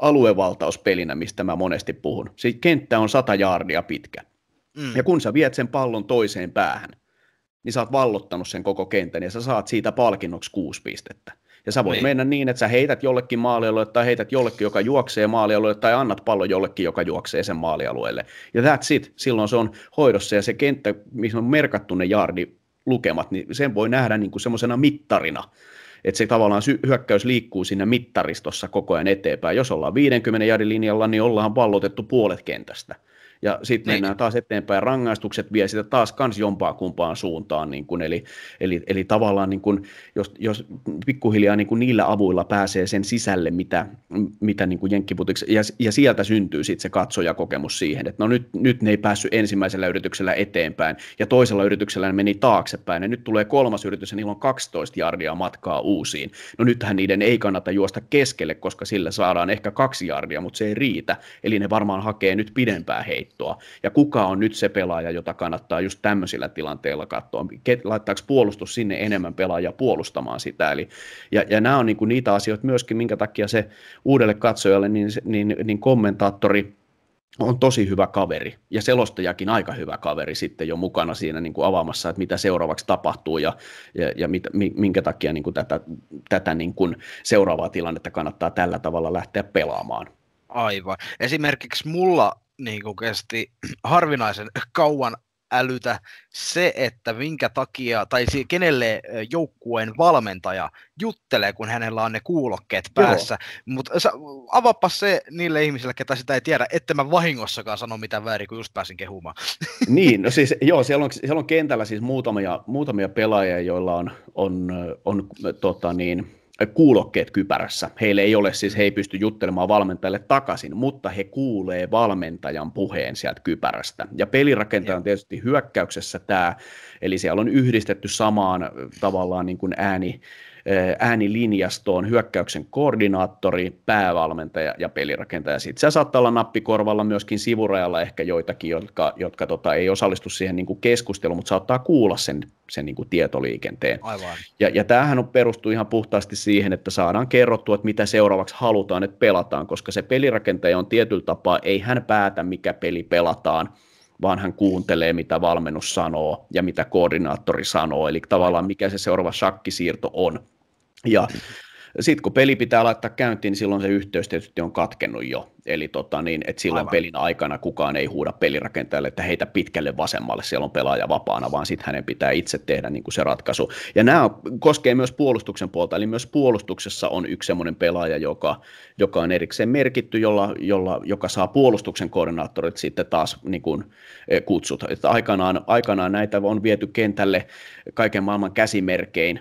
aluevaltauspelinä, mistä mä monesti puhun. Se siis kenttä on sata jardia pitkä. Mm. Ja kun sä viet sen pallon toiseen päähän, niin sä oot vallottanut sen koko kentän, ja sä saat siitä palkinnoksi kuusi pistettä. Ja sä voit niin. mennä niin, että sä heität jollekin maalialueelle tai heität jollekin, joka juoksee maalialueelle tai annat pallon jollekin, joka juoksee sen maalialueelle. Ja that's it. Silloin se on hoidossa ja se kenttä, missä on merkattu ne jardi lukemat, niin sen voi nähdä niin kuin semmoisena mittarina että se tavallaan hyökkäys liikkuu siinä mittaristossa koko ajan eteenpäin. Jos ollaan 50 jardin linjalla, niin ollaan vallotettu puolet kentästä ja sitten niin. mennään taas eteenpäin, ja rangaistukset vie sitä taas kans jompaa kumpaan suuntaan, niin kun, eli, eli, eli tavallaan niin kun, jos, jos pikkuhiljaa niin kun niillä avuilla pääsee sen sisälle, mitä, mitä niin jenkkiputiksi, ja, ja sieltä syntyy sitten se katsojakokemus siihen, että no nyt, nyt ne ei päässyt ensimmäisellä yrityksellä eteenpäin, ja toisella yrityksellä ne meni taaksepäin, ja nyt tulee kolmas yritys, ja niillä on 12 jardia matkaa uusiin. No nythän niiden ei kannata juosta keskelle, koska sillä saadaan ehkä kaksi jardia, mutta se ei riitä, eli ne varmaan hakee nyt pidempää heitä heittoa. Ja kuka on nyt se pelaaja, jota kannattaa just tämmöisillä tilanteilla katsoa? Laittaako puolustus sinne enemmän pelaajia puolustamaan sitä? Eli, ja, ja nämä on niin kuin niitä asioita myöskin, minkä takia se uudelle katsojalle niin, niin, niin kommentaattori on tosi hyvä kaveri ja selostajakin aika hyvä kaveri sitten jo mukana siinä niin kuin avaamassa, että mitä seuraavaksi tapahtuu ja, ja, ja mit, minkä takia niin kuin tätä, tätä niin kuin seuraavaa tilannetta kannattaa tällä tavalla lähteä pelaamaan. Aivan. Esimerkiksi mulla niin kuin kesti harvinaisen kauan älytä se, että minkä takia, tai kenelle joukkueen valmentaja juttelee, kun hänellä on ne kuulokkeet päässä. Mutta avapa se niille ihmisille, ketä sitä ei tiedä, että mä vahingossakaan sano mitä väärin, kun just pääsin kehumaan. Niin, no siis joo, siellä on, siellä on kentällä siis muutamia, muutamia pelaajia, joilla on, on, on tota niin, kuulokkeet kypärässä. Heille ei ole siis, he ei pysty juttelemaan valmentajalle takaisin, mutta he kuulee valmentajan puheen sieltä kypärästä. Ja pelirakentaja on tietysti hyökkäyksessä tämä, eli siellä on yhdistetty samaan äh, tavallaan niin kuin ääni, äänilinjastoon hyökkäyksen koordinaattori, päävalmentaja ja pelirakentaja. Sitten se saattaa olla nappikorvalla myöskin sivurajalla ehkä joitakin, jotka, jotka tota, ei osallistu siihen niin kuin keskusteluun, mutta saattaa kuulla sen, sen niin kuin tietoliikenteen. Aivan. Ja, ja tämähän on perustuu ihan puhtaasti siihen, että saadaan kerrottua, että mitä seuraavaksi halutaan, että pelataan, koska se pelirakentaja on tietyllä tapaa, ei hän päätä, mikä peli pelataan, vaan hän kuuntelee, mitä valmennus sanoo ja mitä koordinaattori sanoo, eli tavallaan mikä se seuraava shakkisiirto on. Ja sitten kun peli pitää laittaa käyntiin, niin silloin se yhteys tietysti on katkennut jo. Eli tota niin, että silloin Aivan. pelin aikana kukaan ei huuda pelirakentajalle, että heitä pitkälle vasemmalle, siellä on pelaaja vapaana, vaan sitten hänen pitää itse tehdä niin kuin se ratkaisu. Ja nämä koskee myös puolustuksen puolta, eli myös puolustuksessa on yksi semmoinen pelaaja, joka, joka on erikseen merkitty, jolla, jolla, joka saa puolustuksen koordinaattorit sitten taas niin kuin, eh, kutsut. Että aikanaan, aikanaan näitä on viety kentälle kaiken maailman käsimerkein,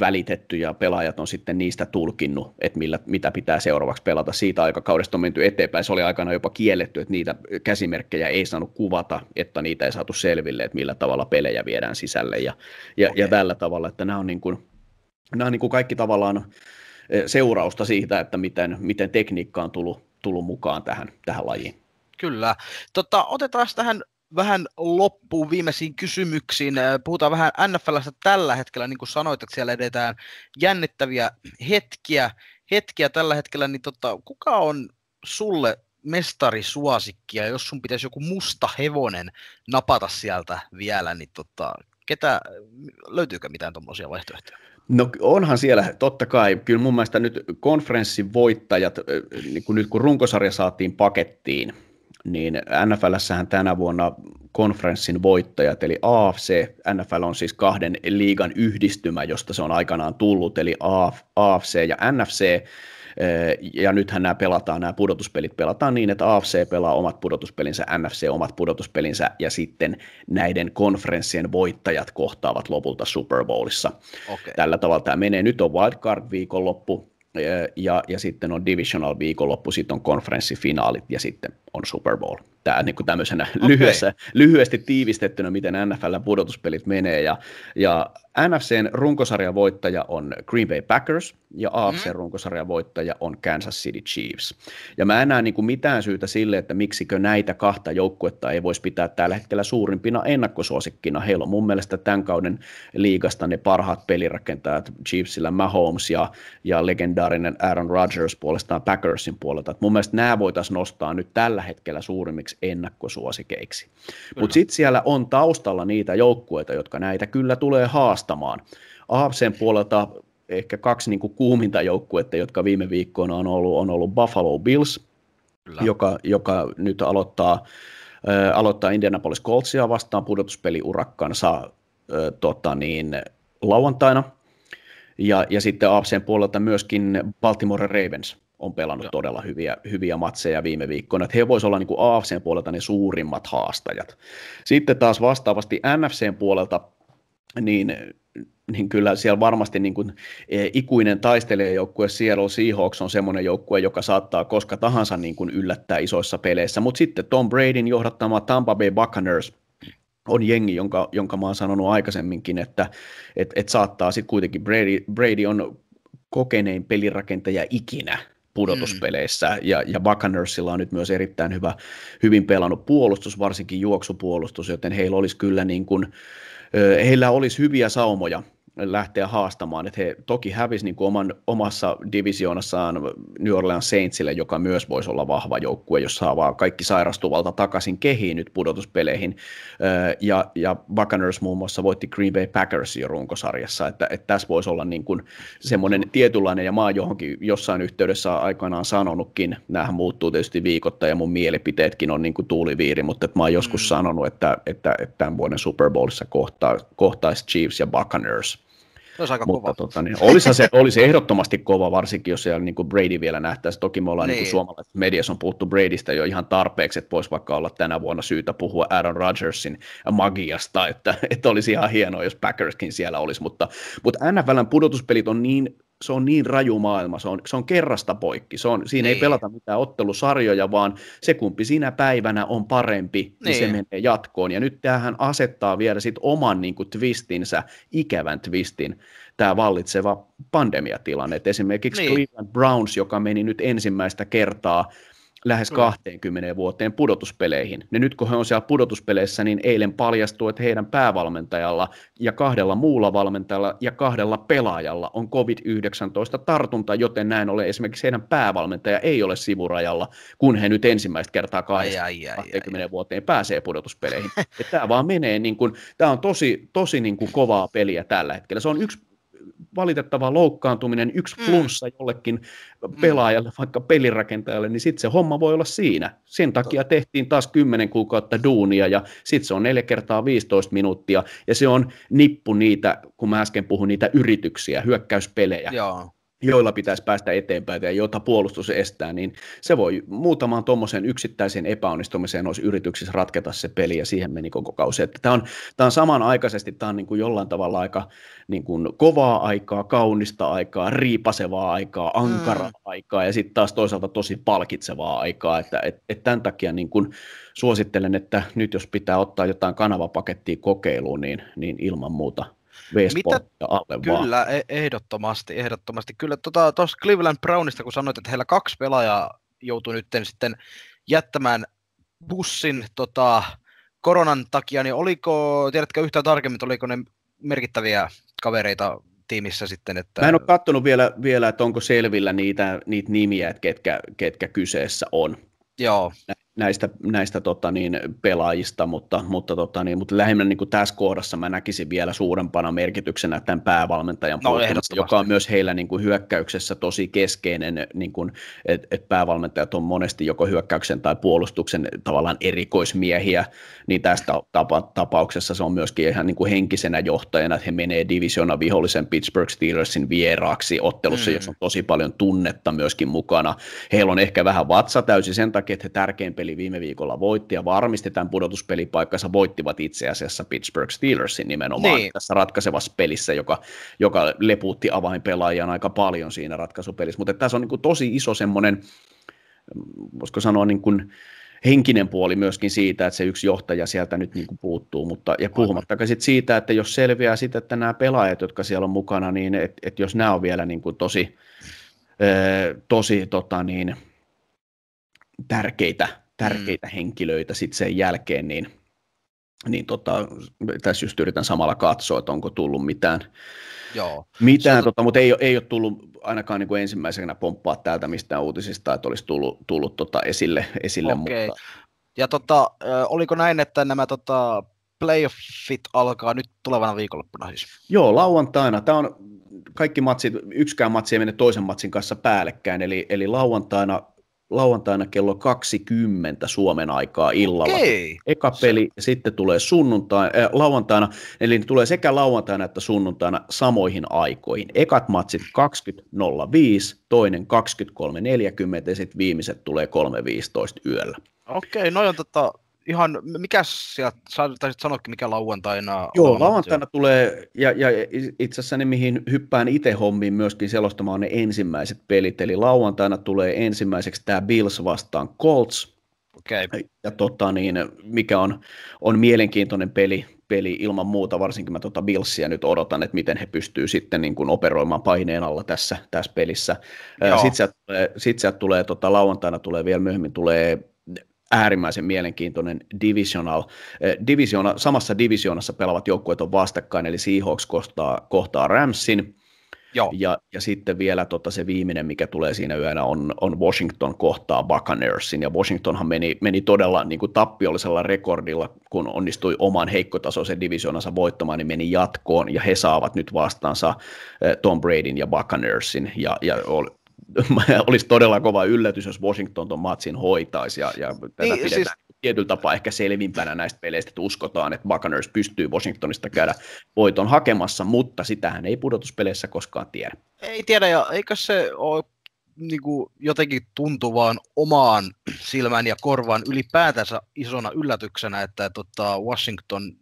välitetty ja pelaajat on sitten niistä tulkinnut, että millä, mitä pitää seuraavaksi pelata. Siitä aikakaudesta on menty eteenpäin. Se oli aikana jopa kielletty, että niitä käsimerkkejä ei saanut kuvata, että niitä ei saatu selville, että millä tavalla pelejä viedään sisälle ja, ja, okay. ja tällä tavalla. Että nämä on, niin kuin, nämä on niin kuin kaikki tavallaan seurausta siitä, että miten, miten tekniikka on tullut, tullut mukaan tähän, tähän lajiin. Kyllä. Tota, otetaan tähän vähän loppuun viimeisiin kysymyksiin. Äh, puhutaan vähän NFLstä tällä hetkellä, niin kuin sanoit, että siellä edetään jännittäviä hetkiä, hetkiä tällä hetkellä, niin tota, kuka on sulle mestarisuosikki, ja jos sun pitäisi joku musta hevonen napata sieltä vielä, niin tota, ketä, löytyykö mitään tuommoisia vaihtoehtoja? No onhan siellä, totta kai, kyllä mun mielestä nyt konferenssin voittajat, äh, niin kun nyt kun runkosarja saatiin pakettiin, niin NFLssähän tänä vuonna konferenssin voittajat, eli AFC, NFL on siis kahden liigan yhdistymä, josta se on aikanaan tullut, eli AFC ja NFC, ja nythän nämä pelataan, nämä pudotuspelit pelataan niin, että AFC pelaa omat pudotuspelinsä, NFC omat pudotuspelinsä ja sitten näiden konferenssien voittajat kohtaavat lopulta Super Bowlissa. Okay. Tällä tavalla tämä menee. Nyt on wildcard viikonloppu, ja, ja sitten on divisional viikonloppu, sitten on konferenssifinaalit ja sitten on Super Bowl tämä niin kuin tämmöisenä okay. lyhyessä, lyhyesti tiivistettynä, miten NFL pudotuspelit menee. Ja, ja NFCn runkosarjan voittaja on Green Bay Packers ja AFCn mm. Mm-hmm. runkosarjan voittaja on Kansas City Chiefs. Ja mä en näe niin kuin mitään syytä sille, että miksikö näitä kahta joukkuetta ei voisi pitää tällä hetkellä suurimpina ennakkosuosikkina. Heillä on mun mielestä tämän kauden liigasta ne parhaat pelirakentajat Chiefsillä Mahomes ja, ja legendaarinen Aaron Rodgers puolestaan Packersin puolelta. Et mun mielestä nämä voitaisiin nostaa nyt tällä hetkellä suurimmiksi suuriksi ennakkosuosikeiksi. Mutta sitten siellä on taustalla niitä joukkueita, jotka näitä kyllä tulee haastamaan. Aapsen puolelta ehkä kaksi niin kuuminta joukkuetta, jotka viime viikkoina on ollut, on ollut Buffalo Bills, joka, joka nyt aloittaa, äh, aloittaa Indianapolis Coltsia vastaan pudotuspeliurakkansa äh, tota niin, lauantaina. Ja, ja sitten AFCn puolelta myöskin Baltimore Ravens, on pelannut Joo. todella hyviä, hyviä matseja viime viikkoina. Että he voisivat olla niin kuin AFCn puolelta ne suurimmat haastajat. Sitten taas vastaavasti NFCn puolelta, niin, niin kyllä siellä varmasti niin kuin, e, ikuinen taistelijajoukkue Seattle Seahawks on semmoinen joukkue, joka saattaa koska tahansa niin kuin yllättää isoissa peleissä. Mutta sitten Tom Bradyn johdattama Tampa Bay Buccaneers – on jengi, jonka, jonka mä oon sanonut aikaisemminkin, että et, et saattaa sitten kuitenkin, Brady, Brady on kokenein pelirakentaja ikinä, pudotuspeleissä, mm. ja, ja Buccaneersilla on nyt myös erittäin hyvä, hyvin pelannut puolustus, varsinkin juoksupuolustus, joten heillä olisi kyllä niin kuin, heillä olisi hyviä saumoja lähteä haastamaan. Että he toki hävisi niin kuin oman, omassa divisioonassaan New Orleans Saintsille, joka myös voisi olla vahva joukkue, jos saa vaan kaikki sairastuvalta takaisin kehiin nyt pudotuspeleihin. Ja, ja Buccaneers muun muassa voitti Green Bay Packers jo runkosarjassa, että, että tässä voisi olla niin kuin semmoinen tietynlainen, ja mä oon johonkin jossain yhteydessä aikanaan sanonutkin, näähän muuttuu tietysti viikotta, ja mun mielipiteetkin on niin kuin tuuliviiri, mutta että mä oon joskus mm. sanonut, että, että, että tämän vuoden Super Bowlissa kohtaa, kohtaisi Chiefs ja Buccaneers olisi aika Mutta kova. Tota, niin, olisi se olisi ehdottomasti kova, varsinkin jos siellä niin kuin Brady vielä nähtäisi. Toki me ollaan niin. Niin suomalaisessa mediassa on puhuttu Bradystä jo ihan tarpeeksi, että voisi vaikka olla tänä vuonna syytä puhua Aaron Rodgersin magiasta, että, että olisi ihan hienoa, jos Packerskin siellä olisi. Mutta, mutta NFLn pudotuspelit on niin se on niin raju maailma, se on, se on kerrasta poikki, se on, siinä niin. ei pelata mitään ottelusarjoja, vaan se kumpi sinä päivänä on parempi, niin, niin se menee jatkoon. Ja nyt tämähän asettaa vielä sit oman niin kuin, twistinsä, ikävän twistin, tämä vallitseva pandemiatilanne. Et esimerkiksi niin. Cleveland Browns, joka meni nyt ensimmäistä kertaa lähes 20 mm. vuoteen pudotuspeleihin. Ne nyt kun he on siellä pudotuspeleissä, niin eilen paljastui, että heidän päävalmentajalla ja kahdella muulla valmentajalla ja kahdella pelaajalla on COVID-19-tartunta, joten näin ole esimerkiksi heidän päävalmentaja ei ole sivurajalla, kun he nyt ensimmäistä kertaa 20, ai, ai, ai, 20 ai, vuoteen pääsee pudotuspeleihin. tämä vaan menee, niin kuin, tämä on tosi, tosi niin kuin kovaa peliä tällä hetkellä. Se on yksi valitettava loukkaantuminen, yksi mm. flunssa jollekin mm. pelaajalle, vaikka pelirakentajalle, niin sitten se homma voi olla siinä. Sen takia tehtiin taas 10 kuukautta duunia ja sitten se on 4 kertaa 15 minuuttia ja se on nippu niitä, kun mä äsken puhun niitä yrityksiä, hyökkäyspelejä. Joo joilla pitäisi päästä eteenpäin ja jota puolustus estää, niin se voi muutamaan tuommoisen yksittäisen epäonnistumiseen olisi yrityksissä ratketa se peli ja siihen meni koko kausi. Että tämä, on, tämä on samanaikaisesti tämä on niin kuin jollain tavalla aika niin kuin kovaa aikaa, kaunista aikaa, riipasevaa aikaa, mm. ankaraa mm. aikaa ja sitten taas toisaalta tosi palkitsevaa aikaa. Että, et, et tämän takia niin kuin suosittelen, että nyt jos pitää ottaa jotain kanavapakettia kokeiluun, niin, niin ilman muuta mitä? ja alle Kyllä, vaan. E- ehdottomasti, ehdottomasti. Kyllä tuosta tota, Cleveland Brownista, kun sanoit, että heillä kaksi pelaajaa joutui nyt sitten jättämään bussin tota, koronan takia, niin oliko, tiedätkö yhtään tarkemmin, oliko ne merkittäviä kavereita tiimissä sitten? Että... Mä en ole katsonut vielä, vielä että onko selvillä niitä, niitä nimiä, että ketkä, ketkä kyseessä on. Joo näistä, näistä tota niin, pelaajista, mutta, mutta, tota niin, mutta lähinnä niin kuin tässä kohdassa mä näkisin vielä suurempana merkityksenä tämän päävalmentajan no, puolesta, joka on myös heillä niin kuin hyökkäyksessä tosi keskeinen, niin että et, päävalmentajat on monesti joko hyökkäyksen tai puolustuksen tavallaan erikoismiehiä, niin tästä tapa, tapauksessa se on myöskin ihan niin kuin henkisenä johtajana, että he menee divisiona vihollisen Pittsburgh Steelersin vieraaksi ottelussa, mm. jossa on tosi paljon tunnetta myöskin mukana. Heillä on ehkä vähän vatsa täysin sen takia, että he tärkein peli viime viikolla voitti ja varmisti tämän pudotuspelipaikkansa, voittivat itse asiassa Pittsburgh Steelersin nimenomaan niin. tässä ratkaisevassa pelissä, joka, joka leputti avainpelaajan aika paljon siinä ratkaisupelissä. Mutta tässä on niin kuin tosi iso semmoinen, voisiko sanoa niin kuin, henkinen puoli myöskin siitä, että se yksi johtaja sieltä nyt niin kuin puuttuu, mutta ja puhumattakaan sit siitä, että jos selviää sitten, että nämä pelaajat, jotka siellä on mukana, niin että et jos nämä on vielä niin kuin tosi, tosi tota niin, tärkeitä tärkeitä mm. henkilöitä sitten sen jälkeen, niin, niin tota, tässä just yritän samalla katsoa, että onko tullut mitään, Joo. mitään tota, mutta ei, ei ole tullut ainakaan niin kuin ensimmäisenä pomppaa täältä mistään uutisista, että olisi tullut, tullut tota esille, esille okay. mutta... Ja tota, oliko näin, että nämä tota, playoffit alkaa nyt tulevana viikonloppuna siis? Joo, lauantaina. Tämä on kaikki matsit, yksikään matsi ei mene toisen matsin kanssa päällekkäin, eli, eli lauantaina lauantaina kello 20 Suomen aikaa illalla. Okei. Eka peli, ja sitten tulee sunnuntai, äh, lauantaina, eli ne tulee sekä lauantaina että sunnuntaina samoihin aikoihin. Ekat matsit 20.05, toinen 23.40 ja sitten viimeiset tulee 3.15 yöllä. Okei, noin on tota, ihan, mikä sieltä, taisit sanoakin, mikä lauantaina Joo, lauantaina tulee, ja, ja itse asiassa ne, mihin hyppään itse hommiin myöskin selostamaan ne ensimmäiset pelit, eli lauantaina tulee ensimmäiseksi tämä Bills vastaan Colts, okay. ja tota niin, mikä on, on mielenkiintoinen peli, peli ilman muuta, varsinkin mä tota Billsia nyt odotan, että miten he pystyy sitten niin kuin operoimaan paineen alla tässä, tässä pelissä. Sitten sieltä tulee, sit sieltä tulee tota, lauantaina tulee vielä myöhemmin tulee äärimmäisen mielenkiintoinen divisional. Eh, Divisiona, samassa divisionassa pelaavat joukkueet on vastakkain, eli Seahawks kohtaa, kohtaa Ramsin, Joo. Ja, ja sitten vielä tota, se viimeinen, mikä tulee siinä yönä, on, on Washington kohtaa Buccaneersin. Ja Washingtonhan meni, meni todella niin kuin tappiollisella rekordilla, kun onnistui oman heikkotasoisen divisionansa voittamaan, niin meni jatkoon. Ja he saavat nyt vastaansa eh, Tom Bradyn ja Buccaneersin. Ja, ja olisi todella kova yllätys, jos Washington tuon matsin hoitaisi, ja, ja tätä niin, pidetään siis... tietyllä tapaa ehkä selvimpänä näistä peleistä, että uskotaan, että Buccaneers pystyy Washingtonista käydä voiton hakemassa, mutta sitähän ei pudotuspeleissä koskaan tiedä. Ei tiedä, ja eikö se ole niin kuin jotenkin tuntuvaan omaan silmään ja korvaan ylipäätänsä isona yllätyksenä, että tota Washington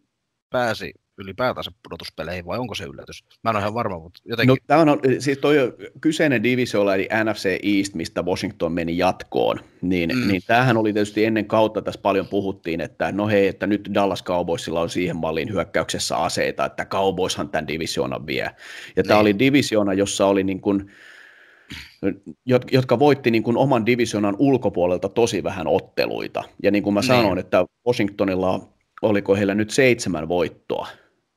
pääsi ylipäätänsä pudotuspeleihin vai onko se yllätys? Mä en ole ihan varma, mutta jotenkin... No, tämä on, siis toi kyseinen divisio eli NFC East, mistä Washington meni jatkoon, niin, mm. niin tämähän oli tietysti ennen kautta, tässä paljon puhuttiin, että no hei, että nyt Dallas Cowboysilla on siihen malliin hyökkäyksessä aseita, että Cowboyshan tämän divisioonan vie. Ja niin. tämä oli divisioona, jossa oli niin kuin, jotka voitti niin kuin oman divisionan ulkopuolelta tosi vähän otteluita. Ja niin kuin mä niin. sanoin, että Washingtonilla oliko heillä nyt seitsemän voittoa,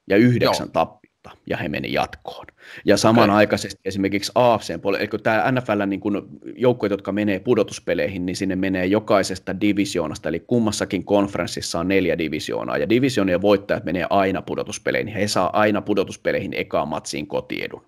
ja yhdeksän Joo. tappiota, ja he meni jatkoon. Ja samanaikaisesti okay. esimerkiksi AFCn puolella, eli kun tämä NFL niin kun joukkueet, jotka menee pudotuspeleihin, niin sinne menee jokaisesta divisioonasta, eli kummassakin konferenssissa on neljä divisioonaa, ja divisioonien voittajat menee aina pudotuspeleihin, he saa aina pudotuspeleihin ekaan matsiin kotiedun.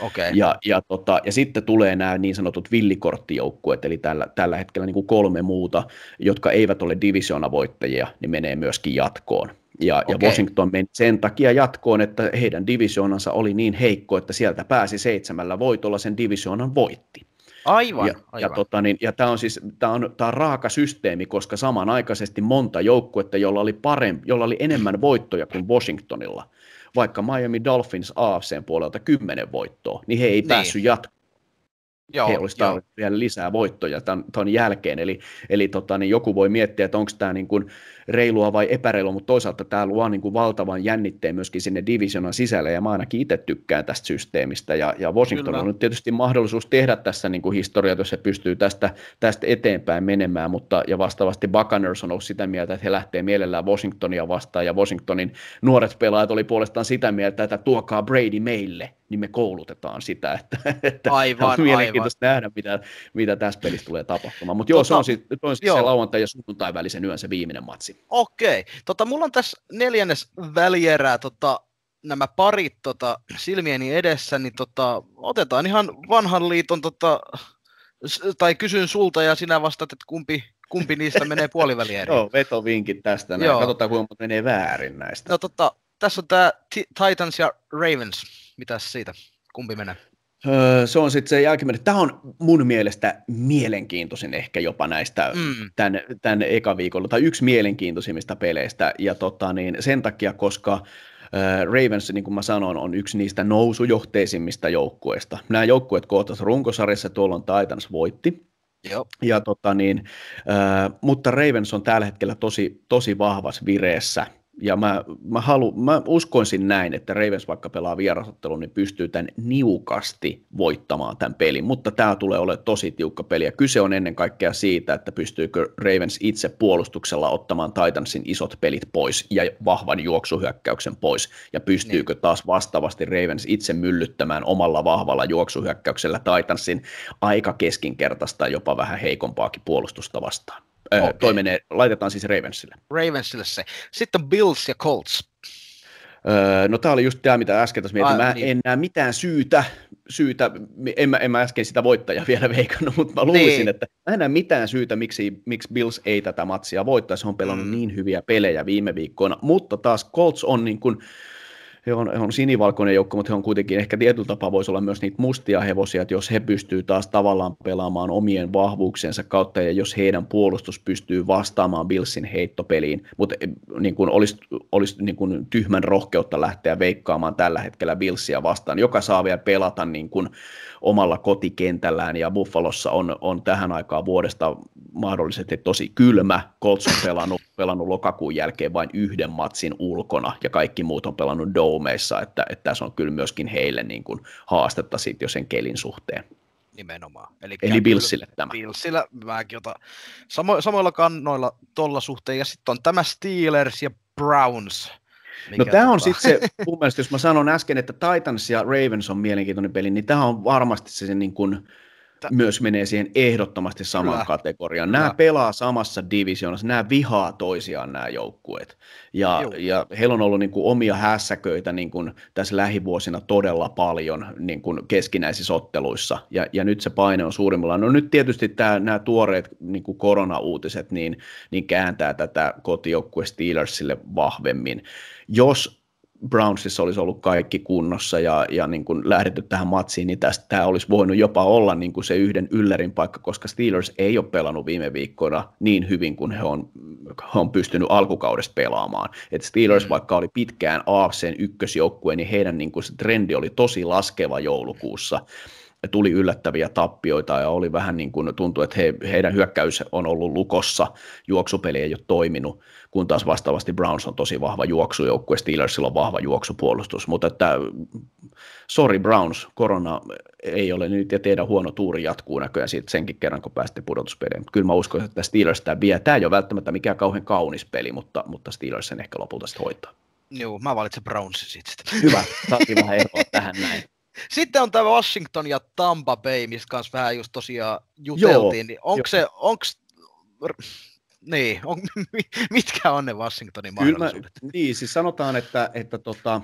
Okay. Ja, ja, tota, ja sitten tulee nämä niin sanotut villikorttijoukkueet, eli tällä, tällä hetkellä niin kuin kolme muuta, jotka eivät ole divisioonavoittajia, niin menee myöskin jatkoon. Ja, okay. ja Washington meni sen takia jatkoon, että heidän divisioonansa oli niin heikko, että sieltä pääsi seitsemällä voitolla, sen divisioonan voitti. Aivan, ja, aivan. Ja, tota, niin, ja tämä on siis tämä on, tää on raaka systeemi, koska samanaikaisesti monta joukkuetta, jolla oli, parempi, jolla oli enemmän voittoja kuin Washingtonilla, vaikka Miami Dolphins AFCn puolelta kymmenen voittoa, niin he ei niin. päässyt jatkoon. Joo, he olisivat vielä lisää voittoja tämän, tämän jälkeen. Eli, eli tota, niin joku voi miettiä, että onko tämä niin kuin, reilua vai epäreilua, mutta toisaalta tämä luo niin kuin valtavan jännitteen myöskin sinne divisionan sisälle, ja mä ainakin itse tykkään tästä systeemistä, ja, ja Washington Kyllä. on nyt tietysti mahdollisuus tehdä tässä niin kuin historia, jos se pystyy tästä, tästä eteenpäin menemään, mutta ja vastaavasti Buccaneers on ollut sitä mieltä, että he lähtee mielellään Washingtonia vastaan, ja Washingtonin nuoret pelaajat oli puolestaan sitä mieltä, että tuokaa Brady meille, niin me koulutetaan sitä, että, että aivan, on mielenkiintoista aivan. nähdä, mitä, mitä tässä pelissä tulee tapahtumaan. Mutta tota, joo, se tota, on, sit, on sit joo. se lauantai ja sunnuntai välisen yön se viimeinen matsi. Okei, Okei. Tota, mulla on tässä neljännes välierää tota, nämä parit tota, silmieni edessä, niin tota, otetaan ihan vanhan liiton, tota, tai kysyn sulta ja sinä vastaat, että kumpi, kumpi niistä menee puoliväliä. Joo, vetovinkit tästä. Näin. Joo. Katsotaan, kuinka menee väärin näistä. No tota, tässä on tämä Titans ja Ravens. Mitäs siitä? Kumpi menee? Öö, se on sitten se jälkimmäinen. Tämä on mun mielestä mielenkiintoisin ehkä jopa näistä mm. tämän, tämän eka viikolla, tai yksi mielenkiintoisimmista peleistä, ja tota, niin sen takia, koska öö, Ravens, niin kuin mä sanoin, on yksi niistä nousujohteisimmista joukkueista. Nämä joukkueet kohtas runkosarjassa, tuolloin Titans voitti. Joo. Ja tota niin, äh, mutta Ravens on tällä hetkellä tosi, tosi vahvas vireessä – ja mä, mä, halu, mä uskoisin näin, että Ravens vaikka pelaa vierasottelun, niin pystyy tämän niukasti voittamaan tämän pelin, mutta tämä tulee olemaan tosi tiukka peli, ja kyse on ennen kaikkea siitä, että pystyykö Ravens itse puolustuksella ottamaan Titansin isot pelit pois ja vahvan juoksuhyökkäyksen pois, ja pystyykö niin. taas vastaavasti Ravens itse myllyttämään omalla vahvalla juoksuhyökkäyksellä Titansin aika keskinkertaista jopa vähän heikompaakin puolustusta vastaan okay. toimenee, laitetaan siis Ravensille. Ravensille se. Sitten Bills ja Colts. Öö, no tämä oli just tämä, mitä äsken tässä mietin. Ah, mä niin. en näe mitään syytä, syytä en, mä, en mä äsken sitä voittajaa vielä veikannut, mutta mä luulisin, niin. että mä en näe mitään syytä, miksi, miksi Bills ei tätä matsia voittaisi. Se on pelannut mm. niin hyviä pelejä viime viikkoina, mutta taas Colts on niin kuin, he on, he on sinivalkoinen joukko, mutta he on kuitenkin ehkä tietyllä tapaa voisi olla myös niitä mustia hevosia, että jos he pystyvät taas tavallaan pelaamaan omien vahvuuksensa kautta ja jos heidän puolustus pystyy vastaamaan Billsin heittopeliin, mutta eh, niin kuin olisi, olisi niin kuin tyhmän rohkeutta lähteä veikkaamaan tällä hetkellä Billsia vastaan, joka saa vielä pelata niin kuin omalla kotikentällään ja Buffalossa on, on tähän aikaan vuodesta mahdollisesti tosi kylmä. Colts on pelannut, pelannut lokakuun jälkeen vain yhden matsin ulkona ja kaikki muut on pelannut domeissa, että, että tässä on kyllä myöskin heille niin kuin haastetta siitä jo sen kelin suhteen. Nimenomaan. Eli, Eli Billsille tämä. Billsillä mäkin otan samo, samoilla kannoilla tuolla suhteen. Ja sitten on tämä Steelers ja Browns no tämä on sitten se, mun mielestä, jos mä sanon äsken, että Titans ja Ravens on mielenkiintoinen peli, niin tämä on varmasti se, se niin kuin, että... myös menee siihen ehdottomasti samaan Kyllä. kategoriaan. Nämä Kyllä. pelaa samassa divisioonassa, nämä vihaa toisiaan nämä joukkueet. Ja, ja heillä on ollut niin kuin omia hässäköitä niin kuin tässä lähivuosina todella paljon niin kuin keskinäisissä otteluissa. Ja, ja nyt se paine on suurimmillaan. No nyt tietysti tämä, nämä tuoreet niin kuin koronauutiset niin, niin kääntää tätä kotijoukkue Steelersille vahvemmin. Jos Brownsissa olisi ollut kaikki kunnossa ja, ja niin kuin lähdetty tähän matsiin, niin tästä tämä olisi voinut jopa olla niin kuin se yhden yllärin paikka, koska Steelers ei ole pelannut viime viikkoina niin hyvin kuin he on, he on pystynyt alkukaudesta pelaamaan. Et Steelers, mm. vaikka oli pitkään AFCn ykkösjoukkue, niin heidän niin kuin se trendi oli tosi laskeva joulukuussa tuli yllättäviä tappioita ja oli vähän niin kuin tuntui, että he, heidän hyökkäys on ollut lukossa, juoksupeli ei ole toiminut, kun taas vastaavasti Browns on tosi vahva juoksujoukkue, Steelersillä on vahva juoksupuolustus, mutta että sorry Browns, korona ei ole nyt ja teidän huono tuuri jatkuu näköjään siitä senkin kerran, kun pääsitte pudotuspeliin. Kyllä mä uskon, että Steelers tämä vie. Tämä ei ole välttämättä mikään kauhean kaunis peli, mutta, mutta Steelers sen ehkä lopulta sitten hoitaa. Joo, mä valitsen Brownsin sitten. Hyvä, saatiin vähän eroa tähän näin. Sitten on tämä Washington ja Tampa Bay, mistä kanssa vähän just tosiaan juteltiin. niin onko se, onks, niin, on, mitkä on ne Washingtonin mahdollisuudet? Kyllä, niin, siis sanotaan, että, että tota,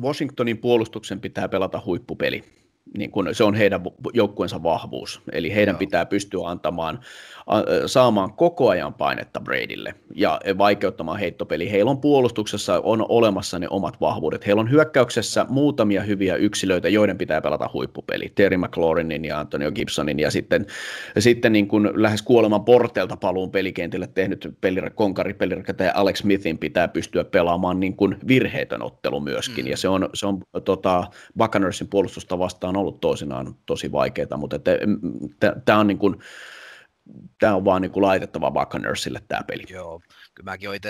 Washingtonin puolustuksen pitää pelata huippupeli niin kun se on heidän joukkueensa vahvuus. Eli heidän Joo. pitää pystyä antamaan, saamaan koko ajan painetta Bradylle ja vaikeuttamaan heittopeli. Heillä on puolustuksessa on olemassa ne omat vahvuudet. Heillä on hyökkäyksessä muutamia hyviä yksilöitä, joiden pitää pelata huippupeli. Terry McLaurinin ja Antonio Gibsonin ja sitten, sitten niin kun lähes kuoleman Portelta paluun pelikentille tehnyt pelirä, konkari ja Alex Smithin pitää pystyä pelaamaan niin kun virheetön ottelu myöskin. Mm. Ja se on, se on tota, Buccaneersin puolustusta vastaan ollut toisinaan tosi vaikeita, mutta tämä mm, on niin kuin, tämä on vaan niin kuin laitettava Buccaneersille tämä peli. Joo, kyllä mäkin olen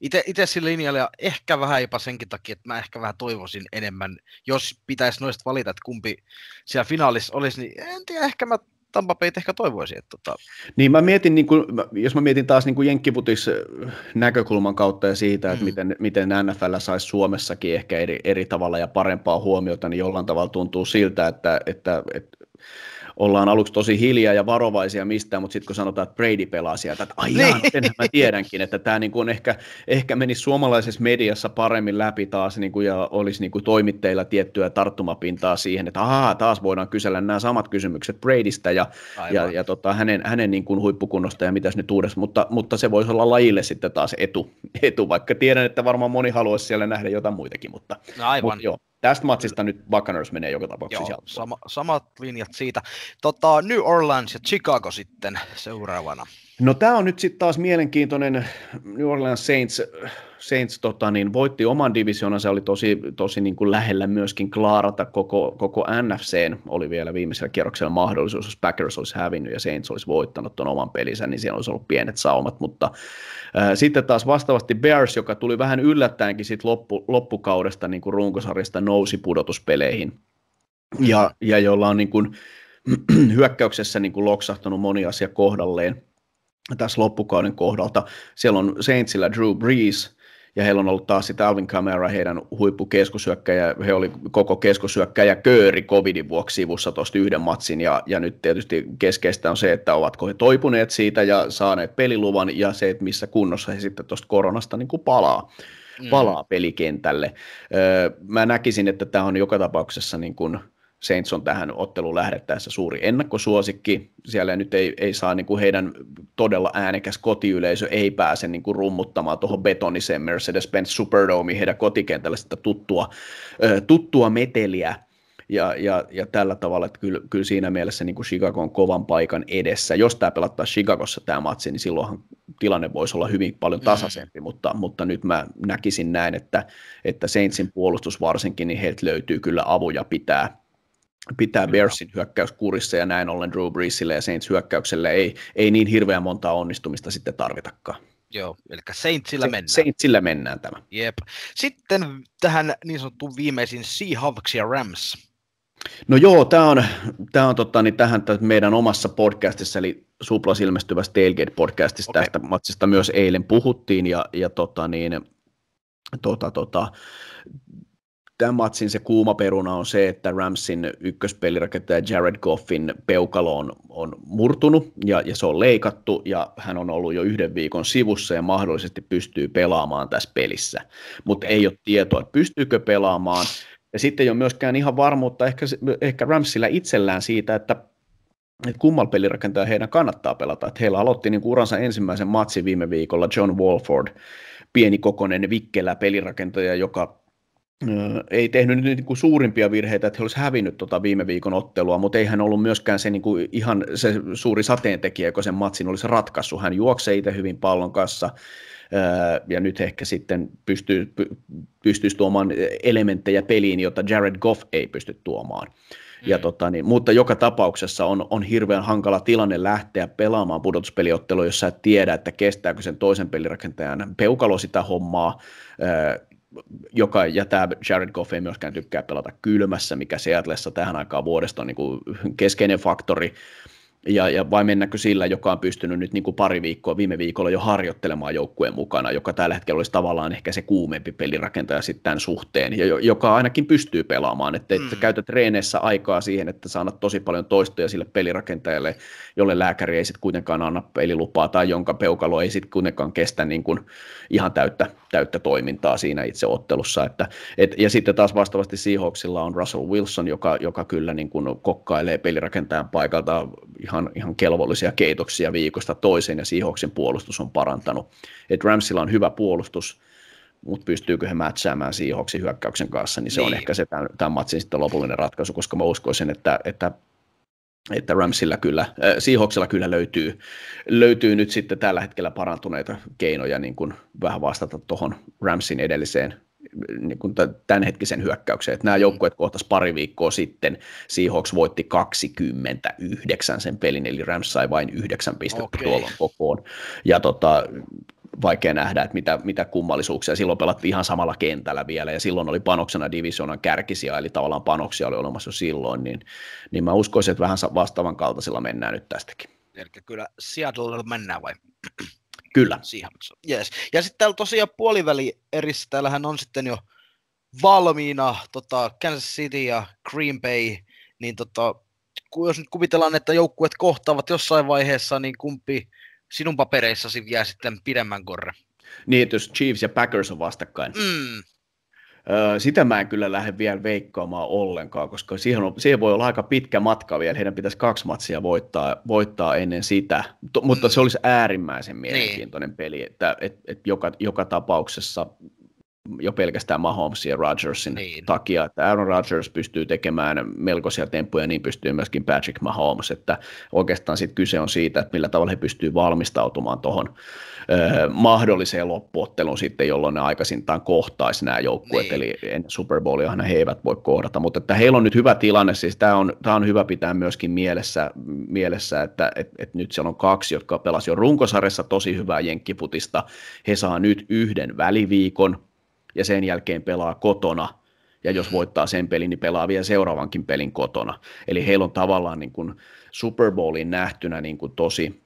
itse, itse sillä linjalla ja ehkä vähän jopa senkin takia, että mä ehkä vähän toivoisin enemmän, jos pitäisi noista valita, että kumpi siellä finaalissa olisi, niin en tiedä, ehkä mä Tampa Bay ehkä toivoisi. Että tota... Niin mä mietin, niin kun, jos mä mietin taas niin jenkkiputis äh, näkökulman kautta ja siitä, että mm. miten, miten NFL saisi Suomessakin ehkä eri, eri tavalla ja parempaa huomiota, niin jollain tavalla tuntuu siltä, että, että, että ollaan aluksi tosi hiljaa ja varovaisia mistään, mutta sitten kun sanotaan, että Brady pelaa sieltä, että aijaa, niin. mä tiedänkin, että tämä niin kuin ehkä, ehkä menisi suomalaisessa mediassa paremmin läpi taas niin kuin, ja olisi niin kuin tiettyä tarttumapintaa siihen, että ahaa, taas voidaan kysellä nämä samat kysymykset Bradystä ja, ja, ja tota, hänen, hänen niin kuin huippukunnosta ja mitäs nyt uudessa, mutta, mutta se voisi olla lajille sitten taas etu, etu, vaikka tiedän, että varmaan moni haluaisi siellä nähdä jotain muitakin, mutta, no Aivan. mutta joo. Tästä matsista nyt Buccaneers menee joka tapauksessa Joo, sama, samat linjat siitä. Tota, New Orleans ja Chicago sitten seuraavana. No tämä on nyt sitten taas mielenkiintoinen. New Orleans Saints, Saints tota, niin, voitti oman divisionan, se oli tosi, tosi niin kuin lähellä myöskin klaarata koko, koko NFCn. Oli vielä viimeisellä kierroksella mahdollisuus, jos Packers olisi hävinnyt ja Saints olisi voittanut tuon oman pelinsä, niin siellä olisi ollut pienet saumat, mutta sitten taas vastaavasti Bears, joka tuli vähän yllättäenkin sit loppu, loppukaudesta niin kuin runkosarjasta nousi pudotuspeleihin ja, ja jolla on niin kuin, hyökkäyksessä niin kuin loksahtanut moni asia kohdalleen tässä loppukauden kohdalta. Siellä on Saintsillä Drew Brees, ja heillä on ollut taas sitä Alvin Kamara, heidän huippukeskusyökkäjä, he oli koko keskusyökkäjä kööri covidin vuoksi sivussa tuosta yhden matsin, ja, ja nyt tietysti keskeistä on se, että ovatko he toipuneet siitä ja saaneet peliluvan, ja se, että missä kunnossa he sitten tuosta koronasta niin kuin palaa mm. palaa pelikentälle. Öö, mä näkisin, että tämä on joka tapauksessa niin kuin – Saints on tähän otteluun lähdettäessä suuri ennakkosuosikki. Siellä nyt ei, ei saa niin kuin heidän todella äänekäs kotiyleisö ei pääse niin kuin rummuttamaan tuohon betoniseen Mercedes-Benz Superdome heidän kotikentällä sitä tuttua, ö, tuttua meteliä. Ja, ja, ja, tällä tavalla, että kyllä, kyllä siinä mielessä niin kuin Chicago on kovan paikan edessä. Jos tämä pelattaa Chicagossa tämä matsi, niin silloinhan tilanne voisi olla hyvin paljon mm. tasaisempi, mm. mutta, mutta nyt mä näkisin näin, että, että Saintsin puolustus varsinkin, niin heiltä löytyy kyllä avuja pitää pitää Bearsin hyökkäys kurissa ja näin ollen Drew Breesille ja Saints hyökkäykselle ei, ei niin hirveän montaa onnistumista sitten tarvitakaan. Joo, eli Saintsillä mennään. Saintsillä mennään tämä. Jep. Sitten tähän niin sanottuun viimeisin Seahawks ja Rams. No joo, tämä on, tää on tota, niin tähän meidän omassa podcastissa, eli Suplas ilmestyvässä Tailgate-podcastissa okay. tästä matsista myös eilen puhuttiin, ja, ja tota, niin, tota, tota, tämän matsin se kuuma peruna on se, että Ramsin ykköspelirakentaja Jared Goffin peukalo on, on murtunut ja, ja se on leikattu ja hän on ollut jo yhden viikon sivussa ja mahdollisesti pystyy pelaamaan tässä pelissä, mutta ei ole tietoa, että pystyykö pelaamaan. Ja sitten ei ole myöskään ihan varmuutta ehkä, ehkä Ramsilla itsellään siitä, että että kummalla pelirakentaja heidän kannattaa pelata. Että heillä aloitti niin uransa ensimmäisen matsin viime viikolla John Walford, pienikokoinen, vikkelä pelirakentaja, joka ei tehnyt niin kuin suurimpia virheitä, että he olisi hävinnyt tuota viime viikon ottelua, mutta ei hän ollut myöskään se, niin kuin ihan se suuri sateentekijä, joka sen matsin olisi ratkaissut. Hän juoksee itse hyvin pallon kanssa ja nyt ehkä sitten pystyy, pystyisi tuomaan elementtejä peliin, jota Jared Goff ei pysty tuomaan. Ja mm. tota, niin, mutta joka tapauksessa on, on hirveän hankala tilanne lähteä pelaamaan pudotuspeliottelua, jos sä et tiedä, että kestääkö sen toisen pelirakentajan peukalo sitä hommaa, joka ja tämä Jared Goff ei myöskään tykkää pelata kylmässä, mikä Seattleissa tähän aikaan vuodesta on niin kuin keskeinen faktori ja, ja vai mennäkö sillä, joka on pystynyt nyt niin kuin pari viikkoa viime viikolla jo harjoittelemaan joukkueen mukana, joka tällä hetkellä olisi tavallaan ehkä se kuumempi pelirakentaja sitten tämän suhteen, ja joka ainakin pystyy pelaamaan, että et sä mm. käytät treeneissä aikaa siihen, että annat tosi paljon toistoja sille pelirakentajalle, jolle lääkäri ei sitten kuitenkaan anna pelilupaa tai jonka peukalo ei sitten kuitenkaan kestä niin kuin ihan täyttä, täyttä toimintaa siinä itse ottelussa. Että, et, ja sitten taas vastaavasti Seahawksilla on Russell Wilson, joka, joka kyllä niin kuin kokkailee pelirakentajan paikalta ihan ihan, ihan kelvollisia keitoksia viikosta toiseen ja Seahawksin puolustus on parantanut. Et Ramsilla on hyvä puolustus, mutta pystyykö he mätsäämään Seahawksin hyökkäyksen kanssa, niin se niin. on ehkä se tämän, tämän matsin sitten lopullinen ratkaisu, koska mä uskoisin, että, että että Ramsilla kyllä, äh, Seahawksilla kyllä löytyy, löytyy nyt sitten tällä hetkellä parantuneita keinoja niin kuin vähän vastata tuohon Ramsin edelliseen niin kuin tämänhetkisen hyökkäyksen, että nämä mm. joukkueet kohtas pari viikkoa sitten, Seahawks voitti 29 sen pelin, eli Rams sai vain 9 pistettä okay. kokoon, ja tota, vaikea nähdä, että mitä, mitä kummallisuuksia. Silloin pelattiin ihan samalla kentällä vielä, ja silloin oli panoksena divisionan kärkisiä, eli tavallaan panoksia oli olemassa jo silloin, niin, niin mä uskoisin, että vähän vastaavan kaltaisilla mennään nyt tästäkin. Eli kyllä Seattle mennään vai? Kyllä. Siihen, yes. Ja sitten täällä tosiaan puoliväli erissä, täällähän on sitten jo valmiina tota, Kansas City ja Green Bay, niin tota, jos nyt kuvitellaan, että joukkueet kohtaavat jossain vaiheessa, niin kumpi sinun papereissasi jää sitten pidemmän korre? Niin, jos Chiefs ja Packers on vastakkain. Mm, sitä mä en kyllä lähde vielä veikkaamaan ollenkaan, koska siihen, on, siihen voi olla aika pitkä matka vielä. Heidän pitäisi kaksi matsia voittaa, voittaa ennen sitä, mutta mm. se olisi äärimmäisen niin. mielenkiintoinen peli, että et, et joka, joka tapauksessa jo pelkästään Mahomesin ja Rodgersin niin. takia, että Aaron Rodgers pystyy tekemään melkoisia temppuja, niin pystyy myöskin Patrick Mahomes, että oikeastaan sitten kyse on siitä, että millä tavalla he pystyy valmistautumaan tuohon öö, mahdolliseen loppuotteluun sitten, jolloin ne aikaisintaan kohtaisi nämä joukkueet, niin. eli ennen Super Bowliahan he eivät voi kohdata, mutta että heillä on nyt hyvä tilanne, siis tämä on, tämä on hyvä pitää myöskin mielessä, mielessä että et, et nyt siellä on kaksi, jotka pelasivat jo runkosarjassa tosi hyvää jenkkiputista, he saa nyt yhden väliviikon, ja sen jälkeen pelaa kotona ja jos voittaa sen pelin, niin pelaa vielä seuraavankin pelin kotona. Eli heillä on tavallaan niin kuin Super Bowlin nähtynä niin kuin tosi,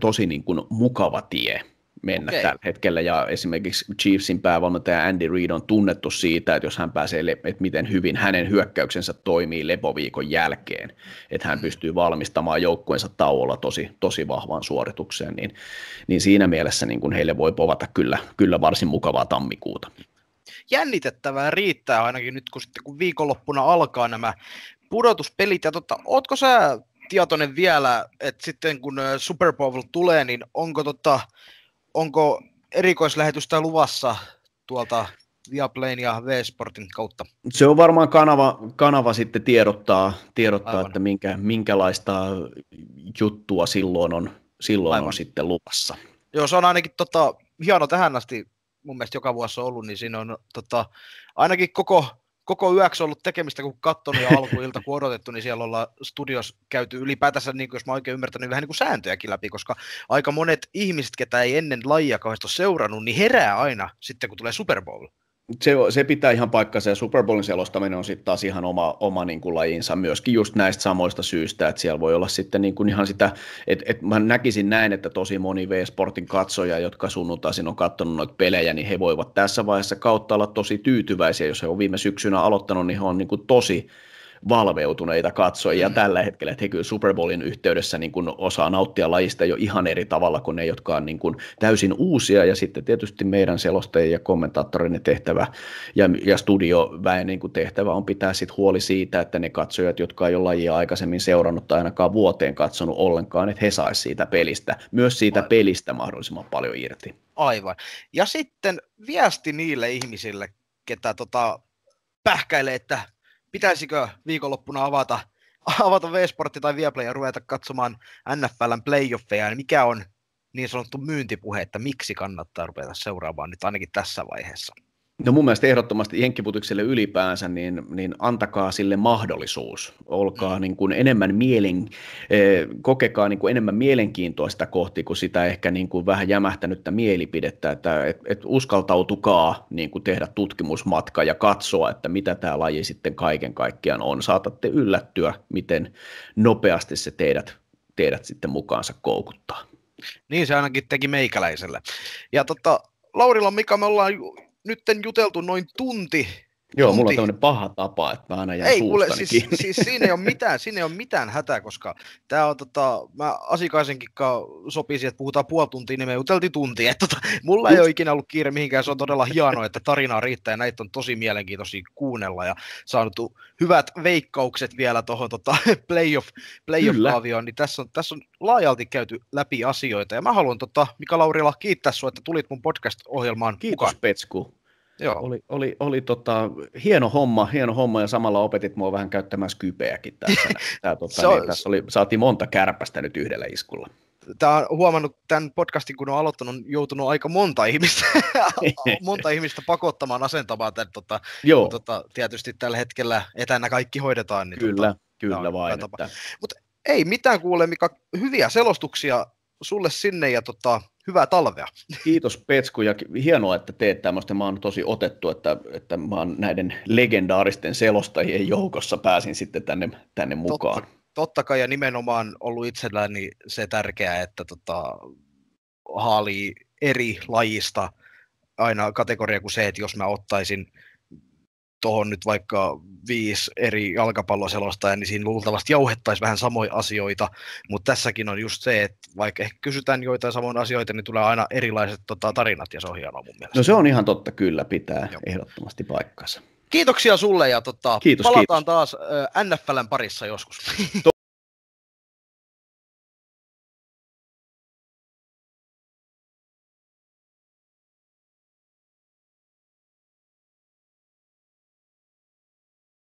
tosi niin kuin mukava tie mennä okay. tällä hetkellä. Ja esimerkiksi Chiefsin päävalmentaja Andy Reid on tunnettu siitä, että jos hän pääsee, että miten hyvin hänen hyökkäyksensä toimii lepoviikon jälkeen, että hän mm. pystyy valmistamaan joukkueensa tauolla tosi, tosi vahvaan suoritukseen, niin, niin siinä mielessä niin kun heille voi povata kyllä, kyllä varsin mukavaa tammikuuta. Jännitettävää riittää ainakin nyt, kun, sitten, kun viikonloppuna alkaa nämä pudotuspelit. Ja tota, ootko sä tietoinen vielä, että sitten kun Super Bowl tulee, niin onko tota, onko erikoislähetystä luvassa tuolta Viaplayn ja V-Sportin kautta? Se on varmaan kanava, kanava sitten tiedottaa, tiedottaa Aivan. että minkä, minkälaista juttua silloin on, silloin Aivan. on sitten luvassa. Joo, se on ainakin tota, hieno tähän asti mun mielestä joka vuosi on ollut, niin siinä on tota, ainakin koko koko yöksi ollut tekemistä, kun katsonut ja alkuilta, kun odotettu, niin siellä ollaan studios käyty ylipäätänsä, niin kuin, jos mä oikein ymmärtänyt, niin vähän niin kuin sääntöjäkin läpi, koska aika monet ihmiset, ketä ei ennen lajia kauheasti seurannut, niin herää aina sitten, kun tulee Super Bowl se, se pitää ihan paikkansa ja Super Bowlin selostaminen on sitten taas ihan oma, oma niin kuin lajinsa myöskin just näistä samoista syistä, että siellä voi olla sitten niin kuin ihan sitä, että et mä näkisin näin, että tosi moni V-Sportin katsoja, jotka sunnuntaisin on katsonut noita pelejä, niin he voivat tässä vaiheessa kautta olla tosi tyytyväisiä, jos he on viime syksynä aloittanut, niin he on niin kuin tosi valveutuneita katsojia mm. tällä hetkellä, että he kyllä Super Bowlin yhteydessä niin kuin osaa nauttia lajista jo ihan eri tavalla kuin ne, jotka on niin kuin täysin uusia ja sitten tietysti meidän selostajien ja kommentaattorin tehtävä ja, ja studioväen niin kuin tehtävä on pitää sitten huoli siitä, että ne katsojat, jotka ei ole lajia aikaisemmin seurannut tai ainakaan vuoteen katsonut ollenkaan, että he saisivat siitä pelistä, myös siitä pelistä mahdollisimman paljon irti. Aivan. Ja sitten viesti niille ihmisille, ketä tota, pähkäilee, että pitäisikö viikonloppuna avata, avata V-Sportti tai Viaplay ja ruveta katsomaan NFLn playoffeja, niin mikä on niin sanottu myyntipuhe, että miksi kannattaa ruveta seuraamaan nyt ainakin tässä vaiheessa? No mun mielestä ehdottomasti jenkkiputikselle ylipäänsä, niin, niin antakaa sille mahdollisuus. Olkaa mm. niin kuin enemmän mielen, eh, kokekaa niin kuin enemmän mielenkiintoa sitä kohti, kuin sitä ehkä niin kuin vähän jämähtänyttä mielipidettä, että et, et uskaltautukaa niin kuin tehdä tutkimusmatka ja katsoa, että mitä tämä laji sitten kaiken kaikkiaan on. Saatatte yllättyä, miten nopeasti se teidät, teidät sitten mukaansa koukuttaa. Niin se ainakin teki meikäläiselle. Ja tota, Laurilla Mika, me ollaan nytten juteltu noin tunti Joo, mulla on tämmöinen paha tapa, että mä aina jään Ei, kuule, siis, siis, siinä ei ole mitään, siinä ei ole mitään hätää, koska tämä on tota, mä asiakaisenkin sopisin, että puhutaan puoli tuntia, niin me juteltiin tunti. Että tota, mulla ei ole ikinä ollut kiire mihinkään, se on todella hienoa, että tarinaa riittää ja näitä on tosi mielenkiintoisia kuunnella ja saanut hyvät veikkaukset vielä tuohon tota, playoff, playoff-kaavioon, niin tässä on, tässä on laajalti käyty läpi asioita ja mä haluan tota, Mika Laurila kiittää sinua, että tulit mun podcast-ohjelmaan Kiitos, mukaan. Petsku. Joo. Oli, oli, oli tota, hieno homma, hieno homma ja samalla opetit mua vähän käyttämään skypeäkin tässä. Tää, tota, so, niin, tässä oli, saatiin monta kärpästä nyt yhdellä iskulla. Tämä on huomannut tämän podcastin, kun on aloittanut, on joutunut aika monta ihmistä, monta ihmistä pakottamaan asentamaan tämän, tota, Joo. Kun, tota, tietysti tällä hetkellä etänä kaikki hoidetaan. Niin, kyllä, tota, kyllä vain. Mutta ei mitään kuule, mikä hyviä selostuksia sulle sinne ja tota, hyvää talvea. Kiitos Petsku ja hienoa, että teet tämmöistä. Mä oon tosi otettu, että, että mä oon näiden legendaaristen selostajien joukossa pääsin sitten tänne, tänne mukaan. Totta, totta kai ja nimenomaan ollut itselläni se tärkeää, että tota, haali eri lajista aina kategoria kuin se, että jos mä ottaisin – tuohon nyt vaikka viisi eri jalkapalloselostajaa, niin siinä luultavasti jauhettaisiin vähän samoja asioita, mutta tässäkin on just se, että vaikka ehkä kysytään joitain samoja asioita, niin tulee aina erilaiset tota, tarinat, ja se on hienoa mun mielestä. No se on ihan totta, kyllä pitää Joo. ehdottomasti paikkansa. Kiitoksia sulle, ja tota, kiitos, palataan kiitos. taas NFLn parissa joskus.